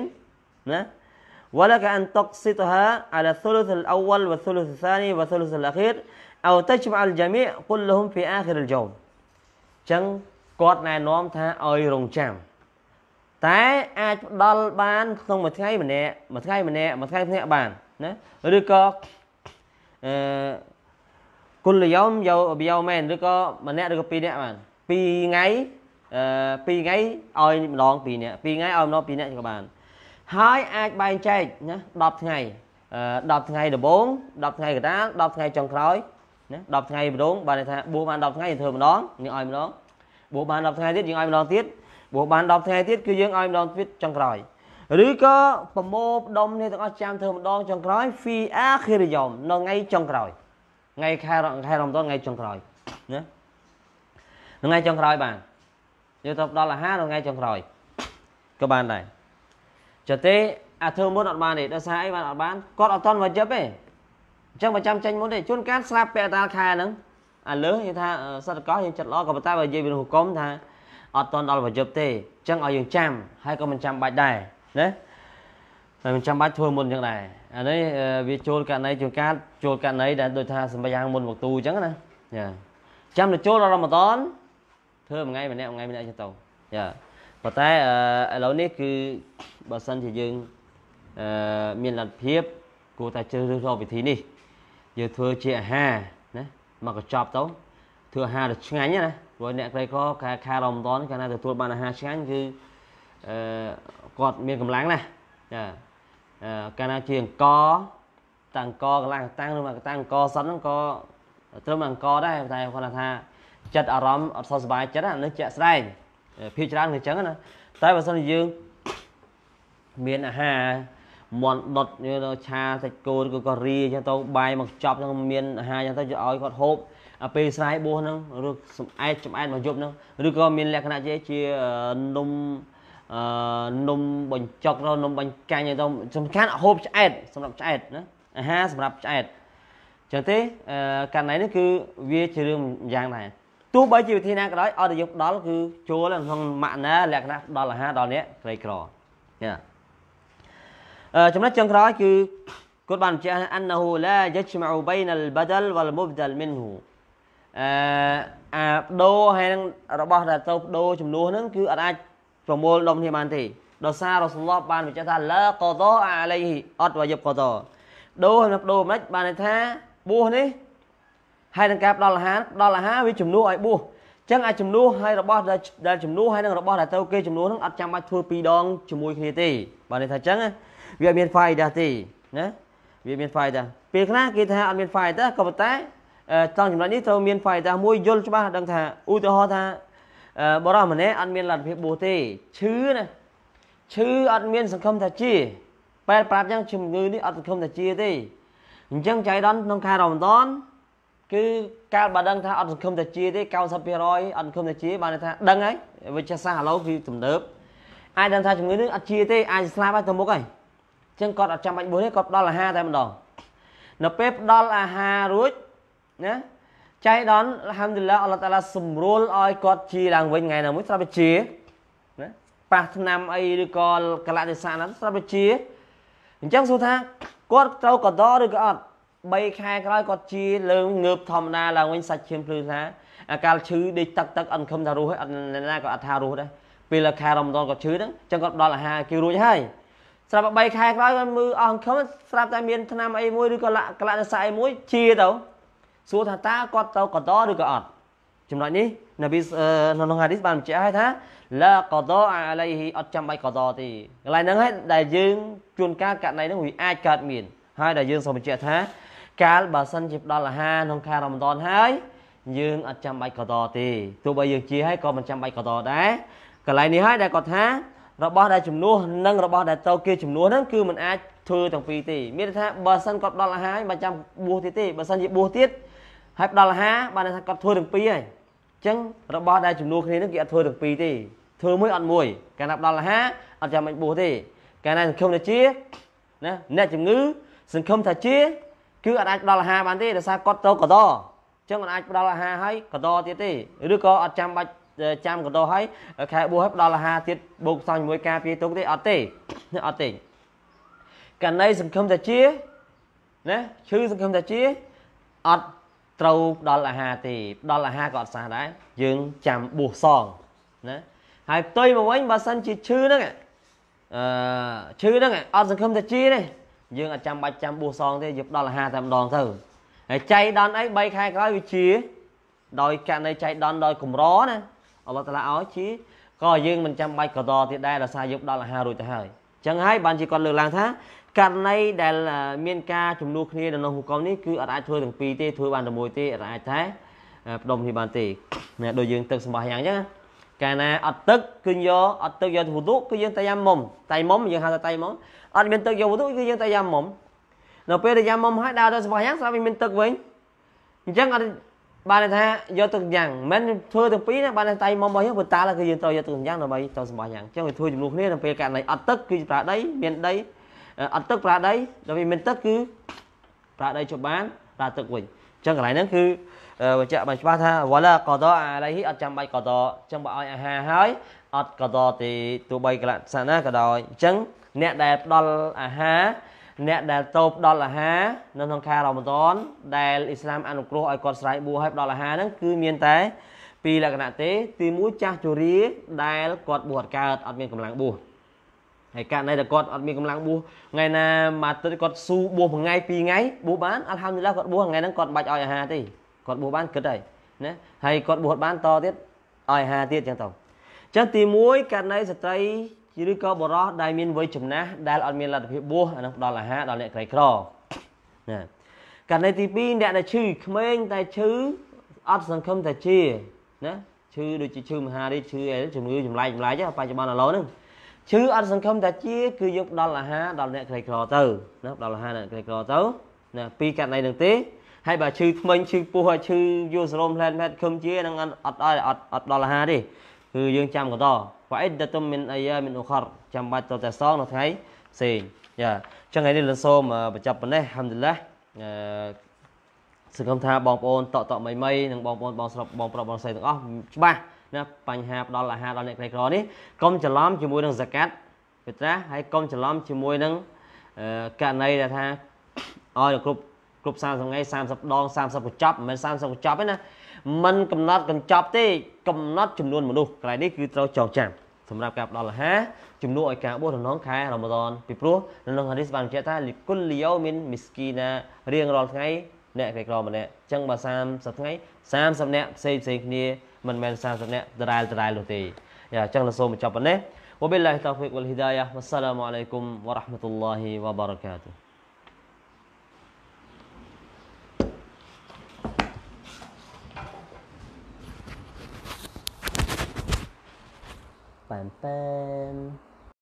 ណា ولك ان تقسطها على الثلث الاول والثلث الثاني والثلث الاخير او تجمع الجميع كلهم في اخر اليوم អញ្ចឹងគាត់ណែនាំថាឲ្យរងចាំ តែអាចផ្ដល់បានក្នុងមួយថ្ងៃម្នាក់មួយថ្ងៃម្នាក់មួយថ្ងៃម្នាក់បានណាឬក៏អឺគុលយោមយោបយោមែនឬក៏ម្នាក់ឬក៏ពីរនាក់បាន ពីរថ្ងៃអឺ2ថ្ងៃឲ្យម្ដង2នាក់2ថ្ងៃឲ្យម្ដង2នាក់ក៏បាន ហើយអាចបែងចែកណា10ថ្ងៃ10ថ្ងៃដំបូង10ថ្ងៃកណ្ដាល10ថ្ងៃចុងក្រោយណា10ថ្ងៃម្ដងបានន័យថាបួសបាន10ថ្ងៃធ្វើម្ដងនេះឲ្យម្ដងបួសបាន10ថ្ងៃទៀតយើងឲ្យម្ដងទៀតបួសបាន10ថ្ងៃទៀតគឺយើងឲ្យម្ដងទៀតចុងក្រោយឬក៏ប្រមូលផ្ដុំនេះទាំងអស់ចាំធ្វើម្ដងចុងក្រោយ fi akhir yom នៅថ្ងៃចុងក្រោយថ្ងៃខែខែរំដងថ្ងៃចុងក្រោយណាថ្ងៃចុងក្រោយបានយកទៅផ្ដល់អាហារនៅថ្ងៃចុងក្រោយក៏បានដែរចទេអាធ្វើមុនអត់បានទេដោយសារអីបានអត់បានគាត់អត់តន់វ៉ាជិបទេអញ្ចឹងបើចាំចេញមុនទេជួនកាលស្លាប់ពេលតាលខែហ្នឹងអាលើយើងថាសត្វកោយើងចិត្តល្អក៏ប៉ុន្តែបើនិយាយពីរូបគុំថាអត់តន់ដល់ប្រយប់ទេអញ្ចឹងឲ្យយើងចាំហើយក៏មិនចាំបាច់ដែរណាហើយមិនចាំបាច់ធ្វើមុនអញ្ចឹងដែរអានេះវាចូលករណីជួនកាលចូលករណីដែលដូចថាសម្បញ្ញមុនមកទូអញ្ចឹងណាយ៉ាចាំទៅចូលដល់រ៉ម៉ាដនធ្វើមួយថ្ងៃម្នាក់មួយថ្ងៃម្នាក់ចឹងទៅយ៉ាប៉ុន្តែឥឡូវនេះគឺបើសិនជាយើងមានលទ្ធភាព គួរតែជ្រើសរើសរកវិធីនេះ យើងធ្វើជាអាហារមកកញ្ចប់ទៅធ្វើអាហារឆ្ងាញ់ណាព្រោះអ្នកក្រីក្រខែខែរ៉មដនកាលណាទទួលបានអាហារឆ្ងាញ់គឺអឺគាត់មានកម្លាំងណាស់ចាកាលណាជាអង្គតាំងអង្គកន្លងតាំងឬមកតាំងអង្គសិនហ្នឹងក៏ត្រឹមអង្គដែរតែគាត់ថាចិត្តអារម្មណ៍អត់សុខសប្បាយចិត្តអានេះជាក់ស្ដែងភាពច្រើនគឺអញ្ចឹងណាតែបើសិនជាយើងមានអាហារមន់ដុតឆាសាច់គោឬក៏រីអញ្ចឹងទៅបាយមកចប់ហ្នឹងមានអាហារអញ្ចឹងទៅយកឲ្យគាត់ហូបពេលស្រ័យបួសហ្នឹងឬសំអែតចំអែតមកយប់ហ្នឹងឬក៏មាន លក្ខណៈជាជានំអឺនំបញ្ចុកនំបាញ់កាញ់ទៅសំខាន់ហូបឆ្អែតសម្រាប់ឆ្អែតណាអាហារសម្រាប់ឆ្អែតចឹងទេកណ្ណៃនេះគឺវាជារឿងយ៉ាងដែរទោះបីជាវិធីណាក៏ដោយអត់ទៅយកដល់គឺចូលក្នុងម៉ាក់ណាលក្ខណៈដល់អាហារដល់នេះក្រីក្រចាចំណុចចុងក្រោយគឺគាត់បានបញ្ជាក់ថា annahu la yajma'u bayna al-badal wal mubdal minhu អឺអាបដូរហើយនឹងរបស់ដែលទៅបដូរចំនួនហ្នឹងគឺអត់អាចប្រមូលដុំគ្នាបានទេដោយសាររសឡប់បានបញ្ជាក់ថាឡាកដអាឡៃអត់វយប់កដដូរហើយបដូរមិនបានន័យថាបួសនេះហើយនឹងការផ្ដល់អាហារផ្ដល់អាហារវាជំនួសឲ្យបួសចឹងអាចជំនួសហើយរបស់ដែលជំនួសហើយនឹងរបស់ដែលទៅគេជំនួសនឹងអត់ចាំបាច់ធ្វើពីរដងជាមួយគ្នាទេបើនេះថាចឹងណាវាអត់មាន faidah ទេណាវាមាន faidah ពេលខ្លះគេថាអត់មាន faidah ក៏ប៉ុន្តែចង់ចំណុចនេះត្រូវមាន faidah មួយយល់ច្បាស់ដឹងថាឧទាហរណ៍ថា បរិសម្នាក់អត់មានលទ្ធភាពបួសទេឈឺណាឈឺអត់មាន សង្ឃឹមថាជាពេលប្រាប់យ៉ាងជំងឺនេះអត់សង្ឃឹមថាជាទេអញ្ចឹងចៃដន្យក្នុងខែរ៉ម៉ាដនគឺកាលបើដឹងថាអត់សង្ឃឹមថាជាទេ90%អត់សង្ឃឹមថាជាបានថាដឹងហើយវិជ្ជាសាស្ត្រឥឡូវគឺទំនើបអាចដឹងថាជំងឺនេះអត់ជាទេអាចស្លាប់ហើយទៅមុខហើយចឹងគាត់អត់ចាំបាច់បួសទេគាត់ផ្ដល់អាហារតែម្ដងនៅពេលផ្ដល់អាហាររួចណាចៃដនអัลฮัมឌីលឡាអល់ឡោះតាឡាសម្រួលឲ្យគាត់ជាឡើងវិញថ្ងៃណាមួយស្រាប់តែជាណាប៉ះឆ្នាំអីឬក៏កលៈទេសៈណាស្រាប់តែជាអញ្ចឹងសួរថាគាត់ត្រូវកដឬក៏អត់3ខែក្រោយគាត់ជាលើងងើបធម្មតាឡើងវិញសាច់ឈាមភ្លឺថាអាកាលឈឺដេកទឹកទឹកអត់ខំថារស់ហើយអត់ណាក៏អត់ថារស់ដែរពេលខែរ៉មដនគាត់ឈឺហ្នឹងអញ្ចឹងគាត់ផ្ដល់អាហារគេរួចហើយស្រាប់តែ3ខែក្រោយគាត់មើលអស់ខំស្រាប់តែមានឆ្នាំអីមួយឬក៏លក្ខណៈសាអីមួយជាទៅសួរថាតើគាត់ទៅកតឬក៏អត់ចំណុចនេះនប៊ីនៅក្នុងហាឌីសបានបញ្ជាក់ឲ្យថាឡាកតអាឡៃហ៊ីអត់ចាំបាច់កតទេកន្លែងហ្នឹងហើយដែលយើង ជួនកាលករណីហ្នឹងវាអាចកើតមាន ហើយដែលយើងសូមបញ្ជាក់ថា កាល បើសិនជាផ្ដល់អាហារក្នុងខែរ៉ាម៉ាឌនហើយ យើងអត់ចាំបាច់កតទេទោះបីយើងជាហើយក៏មិនចាំបាច់កតដែរកន្លែងនេះហើយដែលគាត់ថារបស់ដែលជំនួសនិងរបស់ដែលត្រូវគេជំនួសហ្នឹងគឺมันអាចធ្វើទាំងពីរទេមានថាបើសិនគាត់ដល់អាហារមិនចាំបួសទៀតទេបើសិនជាបួសទៀតហើយដល់អាហារបានថាគាត់ធ្វើទាំងពីរហើយអញ្ចឹងរបស់ដែលជំនួសគ្នាហ្នឹងគេអត់ធ្វើទាំងពីរទេធ្វើមួយអត់មួយកាលណាដល់អាហារអត់ចាំមិនបួសទេកាលណាសង្ឃឹមថាជាណាអ្នកជំងឺសង្ឃឹមថាជា គឺអត់អាចដល់អាហារបានទេដោយសារគាត់ត្រូវកដអញ្ចឹងមិនអាចផ្ដល់អាហារហើយកដទៀតទេឬក៏អត់ចាំបាច់ចាំកដោហើយខែ4ហើយផ្ដល់អាហារទៀតបូកសំជាមួយការពារទុកទេអត់ទេអត់ទេកណីសង្ឃឹមតាជាណាឈឺសង្ឃឹមតាជាអត់ត្រូវផ្ដល់អាហារទេផ្ដល់អាហារក៏អត់សះដែរយើងចាំបួសសងណាហើយផ្ទុយមកវិញបើសិនជាឈឺហ្នឹងអឺឈឺហ្នឹងអត់សង្ឃឹមតាជាទេយើងអត់ចាំបាច់ចាំបួសសងទេយើងផ្ដល់អាហារតែម្ដងទៅហើយចៃដនអី3ខែក្រោយវាជាដោយករណីចៃដនដោយកម្រណាអល់ឡោះតាឡាឲ្យជាក៏យើងមិនចាំបាច់កដទៀតដែរដោយសារយើងដល់អាហាររួចទៅហើយអញ្ចឹងហើយបានជាគាត់លើកឡើងថាករណីដែលមានការជំនួសគ្នានៅក្នុងហុកមនេះគឺអត់អាចធ្វើទាំងពីរទេធ្វើបានតែមួយទេអត់អាចតែផ្ដុំនេះបានទេណាដូចយើងទឹកសម្បោះយ៉ាងអញ្ចឹងកាលណាអត់ទឹកគឺយកអត់ទឹកយកវុឌុគឺយើងតែយ៉ាំមុំតែមុំយើងហៅថាតែមុំអត់មានទឹកយកវុឌុគឺយើងតែយ៉ាំមុំនៅពេលដែលយ៉ាំមុំហើយដើរទៅសម្បោះយ៉ាងស្រាប់វាមានទឹកវិញអញ្ចឹងអត់បានថាយកទឹកយ៉ាងមិនធ្វើទាំងពីរណាបានតែមករបស់យើងប៉ុន្តែគឺយើងត្រូវយកទឹកយ៉ាងដើម្បីទៅសម្បោះយ៉ាងអញ្ចឹងវាធ្វើចំនួនគ្នានៅពេលករណីអត់ទឹកគឺប្រាដីមានដីអត់ទឹកប្រាដីដល់វាមានទឹកគឺប្រាដីជបានប្រាទឹកវិញអញ្ចឹងកន្លែងហ្នឹងគឺបញ្ជាក់បានច្បាស់ថាវឡាកដអាឡៃហ៊ីអត់ចាំបាច់កដអញ្ចឹងបើឲ្យអាហារហើយអត់កដទេទោះបីកលៈសាណាក៏ដោយអញ្ចឹងអ្នកដែលផ្ដល់អាហារអ្នកដែលតូបដល់អាហារនៅក្នុងខែរ៉ម៉ាឌនដែលអ៊ីស្លាមអនុគ្រោះឲ្យគាត់ស្រ័យបួសឲ្យដល់អាហារហ្នឹងគឺមានតែពីរលក្ខណៈទេ ទី1ចាស់ជរាដែលគាត់បួសកើតអត់មានកម្លាំងបួសហើយករណីដែលគាត់អត់មានកម្លាំងបួសថ្ងៃណាមួយទឹកគាត់ស៊ូបួសមួយថ្ងៃពីរថ្ងៃបួសបានអល់ហាំឌីលឡាគាត់បួសថ្ងៃហ្នឹងគាត់បាច់ឲ្យអាហារទេគាត់បួសបានគិតហើយណាហើយគាត់បួសបានតទៀតឲ្យអាហារទៀតចឹងទៅចឹងទី1ករណីស្ត្រីឬក៏បរោះដែលមានវ័យចំណាស់ដែលអត់មានលទ្ធភាពបួសអានឹងផ្ដល់អាហារដល់អ្នកក្រីក្រណាករណីទី2អ្នកដែលឈឺក្មេងតែឈឺអត់សង្ឃឹមតែជាណាឈឺដូចជាឈឺមហារាជឈឺអីជំងឺចម្លែកចម្លែកបច្ចុប្បន្នឥឡូវហ្នឹងឈឺអត់សង្ឃឹមតែជា គឺយើងផ្ដល់អាហារដល់អ្នកក្រីក្រ ទៅណាផ្ដល់អាហារអ្នកក្រីក្រទៅណាពីករណីហ្នឹងទេហើយបើឈឺថ្មិញឈឺពោះហើយឈឺយូរសរមផ្លែនផ្លែតខឹមជាហ្នឹងអត់អត់អត់ដល់អាហារទេគឺយើងចាំកតវ៉ៃដតុមមិនអាយ៉ាមិនអ៊ូខរចាំបាច់តតែសងនៅថ្ងៃផ្សេងយ៉ាអញ្ចឹងថ្ងៃនេះលសូមបញ្ចប់ប៉ុណ្ណេះហាំឌីឡាសង្ឃឹមថាបងប្អូនតតមីមីនិងបងប្អូនបងស្រុកបងប្រុសបងស្រីទាំងអស់ច្បាស់ណាបញ្ហាផ្ដល់អាហារដល់អ្នកក្រីក្រនេះកុំច្រឡំជាមួយនឹងហ្សាកាត់វាត្រាហើយកុំច្រឡំជាមួយនឹងករណីដែលថាឲ្យគ្រប់គ្រប់30ថ្ងៃ30ដង30កញ្ចប់មិនមែន30កញ្ចប់ទេណាមិនកំណត់កញ្ចប់ទេកំណត់ចំនួនមនុស្សកន្លែងនេះគឺត្រូវចងចាំសម្រាប់ការផ្ដល់អាហារជំនួសឲ្យការបួសរំលងខែរ៉ាម៉ាដនពីព្រោះនៅក្នុងហាឌីសបានបញ្ជាក់ថាលីគុលលីយោមានមីស្គីណារៀងរាល់ថ្ងៃអ្នកក្រីក្រម្នាក់អញ្ចឹងបើ30ថ្ងៃ30នាក់ផ្សេងផ្សេងគ្នាមិនមែន30នាក់ដដែលដដែលនោះទេយ៉ាអញ្ចឹងเราសូមបញ្ចប់ប៉ុណ្ណេះ وبالله التوفيق والهداية والسلام عليكم ورحمة الله وبركاته 晚安。